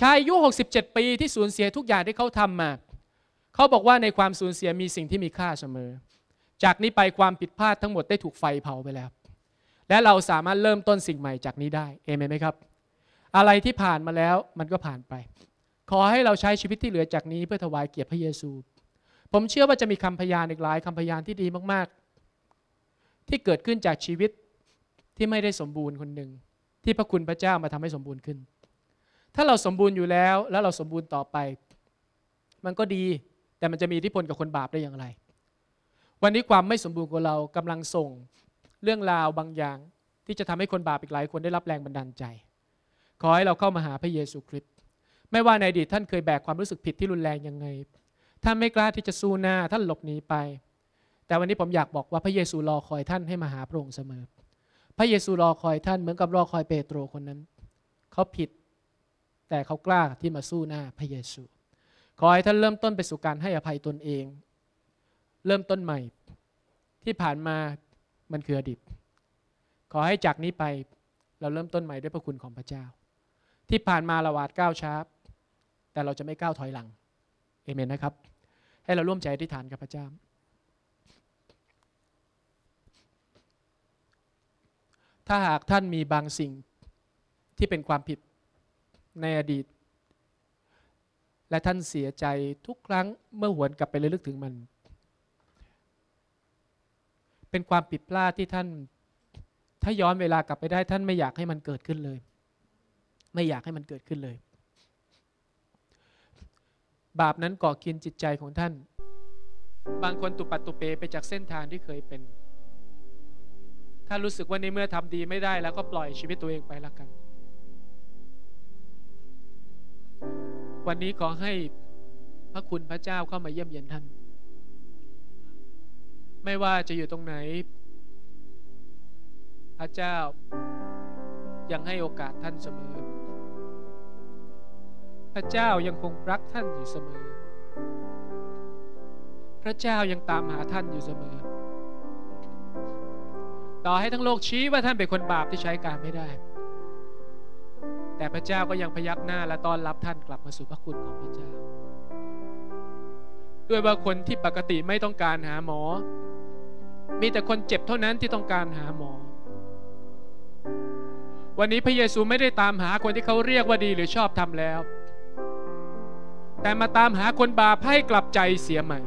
ชายอายุ 67 ปีที่สูญเสียทุกอย่างที่เขาทำมาเขาบอกว่าในความสูญเสียมีสิ่งที่มีค่าเสมอจากนี้ ไปความผิดพลาดทั้งหมดได้ถูกไฟเผาไปแล้ว และเราสามารถเริ่มต้นสิ่งใหม่จากนี้ได้ เอเมนไหมครับ อะไรที่ผ่านมาแล้วมันก็ผ่านไป ขอให้เราใช้ชีวิตที่เหลือจากนี้เพื่อถวายเกียรติพระเยซู ผมเชื่อว่าจะมีคำพยานอีก หลายคำพยานที่ดีมากๆ ที่เกิดขึ้นจากชีวิตที่ไม่ได้สมบูรณ์คนหนึ่งที่พระคุณพระเจ้ามาทำให้สมบูรณ์ขึ้น ถ้าเราสมบูรณ์อยู่แล้วแล้วเราสมบูรณ์ต่อไป มันก็ดี แต่มันจะมีอิทธิพลกับคนบาปได้อย่างไรวันนี้ความไม่สมบูรณ์ของเรากำลังส่ง เรื่องราวบางอย่างที่จะทำให้คนบาปอีกหลายคนได้รับแรงบันดาลใจ ขอให้เราเข้ามาหาพระเยซูคริสต์ไม่ว่าในอดีตท่านเคยแบกความรู้สึกผิดที่รุนแรงยังไงท่านไม่กล้าที่จะสู้หน้าท่านหลบหนีไป แต่วันนี้ผมอยากบอกว่าพระเยซูรอคอยท่านให้มาหาพระองค์เสมอพระเยซูรอคอยท่านเหมือนกับรอคอยเปโตรคนนั้น เขาผิด แต่เขากล้าที่มาสู้หน้าพระเยซู ขอให้ท่านเริ่มต้นไปสู่การให้อภัยตนเองเริ่มต้นใหม่ ที่ผ่านมามันคืออดีตขอให้จากนี้ไปเราเริ่มต้นใหม่ด้วยพระคุณของพระเจ้า ที่ผ่านมาเราอาจก้าวช้า แต่เราจะไม่ก้าวถอยหลังเอเมนนะครับ ให้เราร่วมใจอธิษฐานกับพระเจ้าถ้าหากท่านมีบางสิ่งที่เป็นความผิดในอดีต และท่านเสียใจทุกครั้งเมื่อหวนกลับไปเลยลึกถึงมันเป็นความผิดพลาดที่ท่าน ถ้าย้อนเวลากลับไปได้ท่านไม่อยากให้มันเกิดขึ้นเลย ไม่อยากให้มันเกิดขึ้นเลย บาปนั้นก่อกินจิตใจของท่าน บางคนตุปัตตุเปไปจากเส้นทางที่เคยเป็น ถ้ารู้สึกว่า ใน เมื่อทำดีไม่ได้แล้วก็ปล่อยชีวิตตัวเองไปละกัน วันนี้ขอให้พระคุณพระเจ้าเข้ามาเยี่ยมเยียนท่านไม่ว่าจะอยู่ตรงไหน พระเจ้ายังให้โอกาสท่านเสมอ พระเจ้ายังคงรักท่านอยู่เสมอ พระเจ้ายังตามหาท่านอยู่เสมอ ต่อให้ทั้งโลกชี้ว่าท่านเป็นคนบาปที่ใช้การไม่ได้ แต่พระเจ้าก็ยังพยักหน้าและต้อนรับท่านกลับมาสู่พระคุณของพระเจ้า ด้วยว่าคนที่ปกติไม่ต้องการหาหมอมีแต่คนเจ็บเท่านั้นที่ต้องการหาหมอ วันนี้พระเยซูไม่ได้ตามหาคนที่เขาเรียกว่าดีหรือชอบทำแล้ว แต่มาตามหาคนบาปให้กลับใจเสียใหม่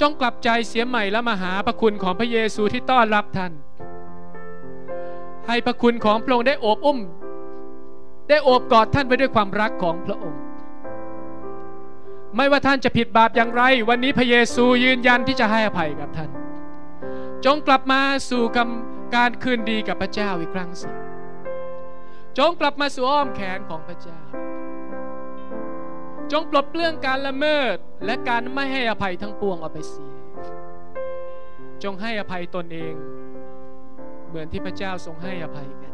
จงกลับใจเสียใหม่และมาหาพระคุณของพระเยซูที่ต้อนรับท่าน ให้พระคุณของพระองค์ได้โอบอุ้ม ได้โอบกอดท่านไปด้วยความรักของพระองค์ไม่ว่าท่านจะผิดบาปอย่างไร วันนี้พระเยซูยืนยันที่จะให้อภัยกับท่าน จงกลับมาสู่กการคืนดีกับพระเจ้าอีกครั้งสิ จงกลับมา สู่อ้อมแขนของพระเจ้า จงปลดเปลื้องการละเมิดและการไม่ให้อภัยทั้งปวงออกไปเสีย จงให้อภัยตนเอง เหมือนที่พระเจ้าทรงให้อภัยแก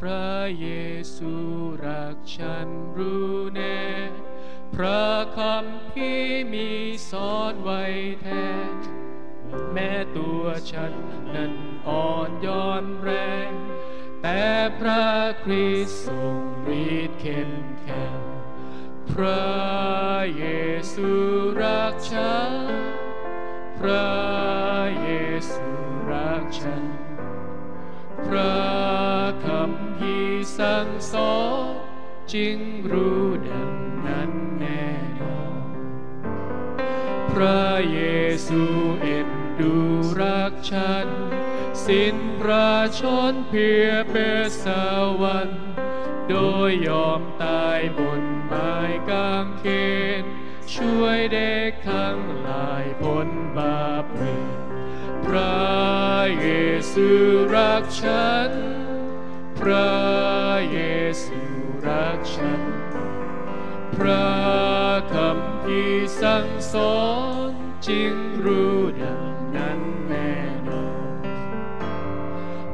พระเยซูรักฉันรู้แน่พระคำพี่มีสอนไว้แท้แม้ตัวฉันนั้นอ่อนย้อนแรง แต่พระคริสต์ทรงรีดเข็มแข็งพระเยซูรักฉันพระเยซูรักฉัน พระคำสั่งสอนจึงรู้ดังนั้นแน่นอน พระเยซูเอ็นดูรักฉัน สิ้นพระชนเพื่อเปสวรรค์โดยยอมตายบนไม้กางเขนช่วยเด็กทั้งหลายพ้นบาปเพระเยซูรักฉันพระเยซูรักฉัน พระคำที่สั่งสอนจริงรู้ดังนั้นแน่นอน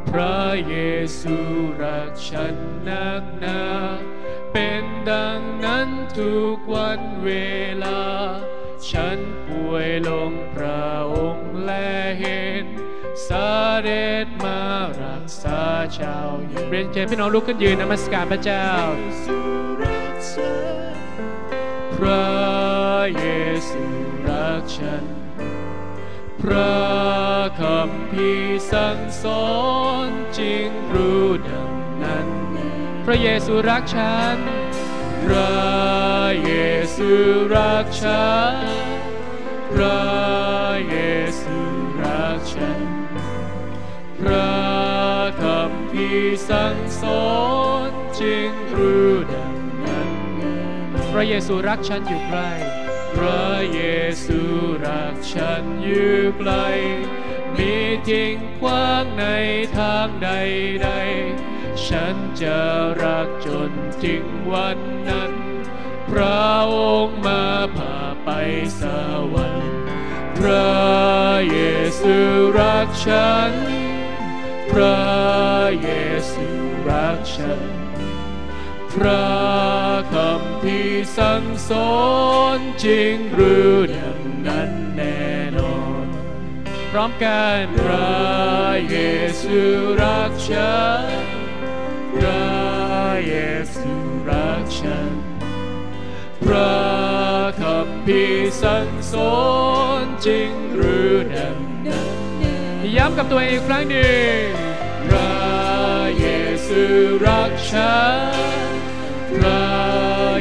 พระเยซูรักฉันนักหนา เป็นดังนั้น ทุกวันเวลา ฉันป่วยลงพระองค์ และเห็น สาเด็จมาเจ้าเรียนเชิญพี่น้องลุกขึ้นยืนนมัสการพระเจ้า พระเยซูรักฉันพระคำพีสั่งสอนจริงรู้ดังนั้น พระเยซูรักฉัน พระเยซูรักฉัน พระเยซูรักฉันพระมีสังสอนจงรูดังนั้น พระเยซูรักฉันอยู่ใกล้พระเยซูรักฉันอยู่ไกลมีทิ้งคว้างในทางใดใดฉันจะรักจนถึงวันนั้น พระองค์มาพาไปสวรรค์พระเยซูรักฉันพระเยซูรักฉัน พระคำที่สั่งสอนจริงหรือดังนั้นแน่นอน พร้อมกันพระเยซูรักฉัน พระเยซูรักฉัน พระคำที่สั่งสอนจริงหรือดังนั้น้ำกับตัวเองครั้งหนึ่งพระเยซูรักฉันพระ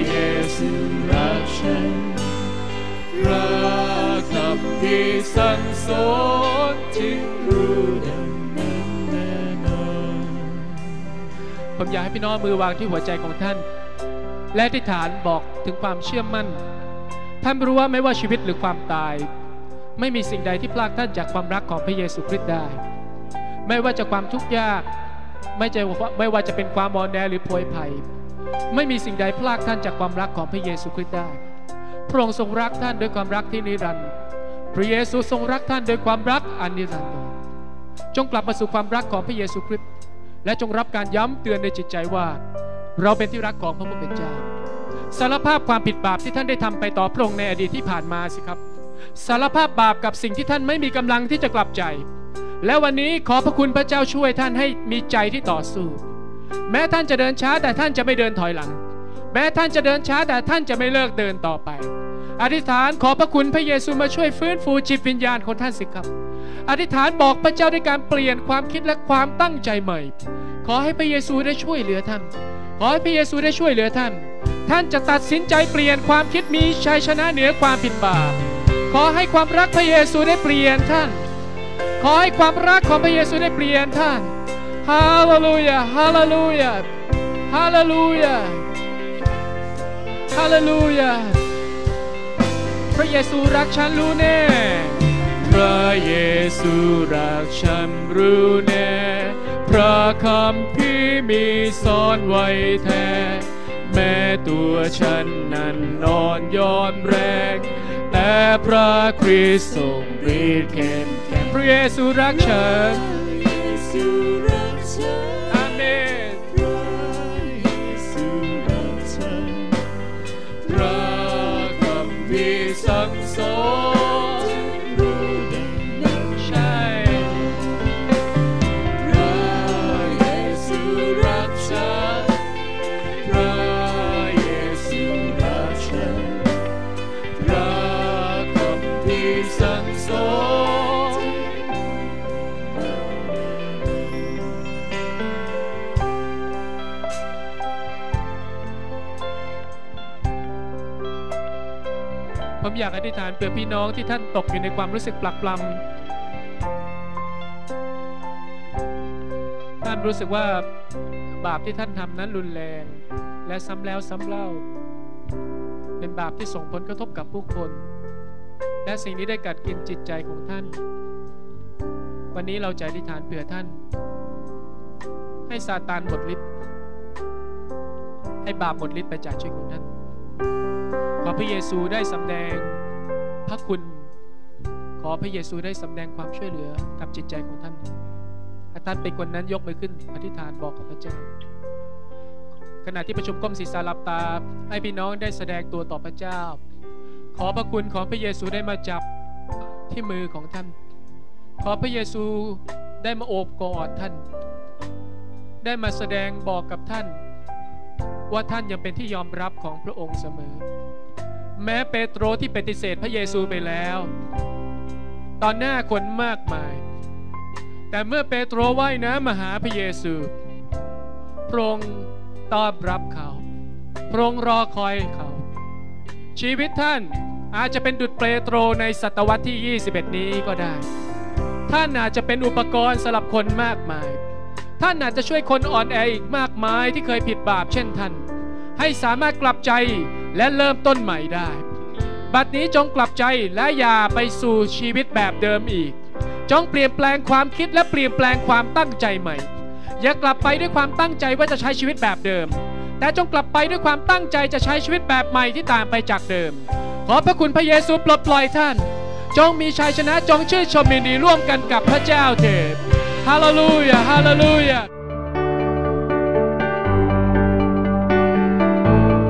เยซูรักฉันพระคำที่สั่งสอนที่รู้ดังนั้นแน่นอนผมอยากให้พี่น้องมือวางที่หัวใจของท่าน และที่ฐานบอกถึงความเชื่อมั่น ท่านรู้ว่าไม่ว่าชีวิตหรือความตายไม่มีสิ่งใดที่พลากท่านจากความรักของพระเยซูคริสต์ได้ ไม่ว่าจะความทุกข์ยาก ไม่ใ่าไม่ว่าจะเป็นความมอนแนหรือพวยภัย ไม่มีสิ่งใดพลากท่านจากความรักของพระเยซูคริสต์ได้ พระองค์ทรงรักท่านด้วยความรักที่นิรันดร์ พระเยซูทรงรักท่านด้วยความรักอันนิรันดร์จงกลับมาสู่ความรักของพระเยซูคริสต์ และจงรับการย้ำเตือนในจิตใจว่า เราเป็นที่รักของพระผู้เป็นเจ้าสารภาพความผิดบาปที่ท่านได้ทำไปต่อพระองค์ในอดีตที่ผ่านมาสิครับสารภาพบาปกับสิ่งที่ท่านไม่มีกำลังที่จะกลับใจ และวันนี้ขอพระคุณพระเจ้าช่วยท่านให้มีใจที่ต่อสู้ แม้ท่านจะเดินช้าแต่ท่านจะไม่เดินถอยหลัง แม้ท่านจะเดินช้าแต่ท่านจะไม่เลิกเดินต่อไป อธิษฐานขอพระคุณพระเยซูมาช่วยฟื้นฟูจิตวิญญาณของท่านสิครับ อธิษฐานบอกพระเจ้าด้วยการเปลี่ยนความคิดและความตั้งใจใหม่ ขอให้พระเยซูได้ช่วยเหลือท่าน ขอให้พระเยซูได้ช่วยเหลือท่าน ท่านจะตัดสินใจเปลี่ยนความคิดมีชัยชนะเหนือความผิดบาปขอให้ความรักพระเยซูได้เปลี่ยนท่าน ขอให้ความรักของพระเยซูได้เปลี่ยนท่าน ฮาเลลูยาฮาเลลูยาฮาเลลูยาฮาเลลูยาพระเยซูรักฉันรู้แน่พระเยซูรักฉันรู้แน่พระคำพี่มีสอนไว้แท้ แม้ตัวฉันนั้นนอนย้อนแรงและพระคริสต์ทรงปทธิ์เข้มแข็งพระเยซูรักฉันธิษฐานเพื่อพี่น้องที่ท่านตกอยู่ในความรู้สึก ปลัก ปลำท่านรู้สึกว่าบาปที่ท่านทำนั้นรุนแรงและซ้ำแล้วซ้ำเล่า เป็นบาปที่ส่งผลกระทบกับผู้คน และสิ่งนี้ได้กัดกินจิตใจของท่าน วันนี้เราจะอธิษฐานเผื่อท่าน ให้ซาตานหมดฤทธิ์ให้บาปหมดฤทธิ์ไปจากชีวิตของท่านขอพระเยซูได้สำแดงพระคุณ ขอพระเยซูได้สำแดงความช่วยเหลือกับจิตใจของท่านถ้าท่านเป็นคนนั้นยกมือขึ้นอธิษฐานบอกกับพระเจ้าขณะที่ประชุมก้มศีรษะหลับตาให้พี่น้องได้แสดงตัวต่อพระเจ้า ขอพระคุณของพระเยซูได้มาจับที่มือของท่าน ขอพระเยซูได้มาโอบกอดท่าน ได้มาแสดงบอกกับท่าน ว่าท่านยังเป็นที่ยอมรับของพระองค์เสมอแม้เปโตรที่ปฏิเสธพระเยซูไปแล้ว ตอนหน้าคนมากมาย แต่เมื่อเปโตรว่ายน้ำมาหาพระเยซูพระองค์ตอบรับเขาพระองค์รอคอยเขา ชีวิตท่านอาจจะเป็นดุจเปโตรในศตวรรษที่ 21 นี้ก็ได้ ท่านอาจจะเป็นอุปกรณ์สำหรับคนมากมาย ท่านอาจจะช่วยคนอ่อนแออีกมากมายที่เคยผิดบาปเช่นท่าน ให้สามารถกลับใจและเริ่มต้นใหม่ได้ บัดนี้จงกลับใจและอย่าไปสู่ชีวิตแบบเดิมอีก จงเปลี่ยนแปลงความคิดและเปลี่ยนแปลงความตั้งใจใหม่ อย่ากลับไปด้วยความตั้งใจว่าจะใช้ชีวิตแบบเดิม แต่จงกลับไปด้วยความตั้งใจจะใช้ชีวิตแบบใหม่ที่ต่างไปจากเดิม ขอพระคุณพระเยซูปลดปล่อยท่าน จงมีชัยชนะจงชื่นชมินดีร่วมกันกับพระเจ้าเถิดฮาเลลูยาฮาเลลูยา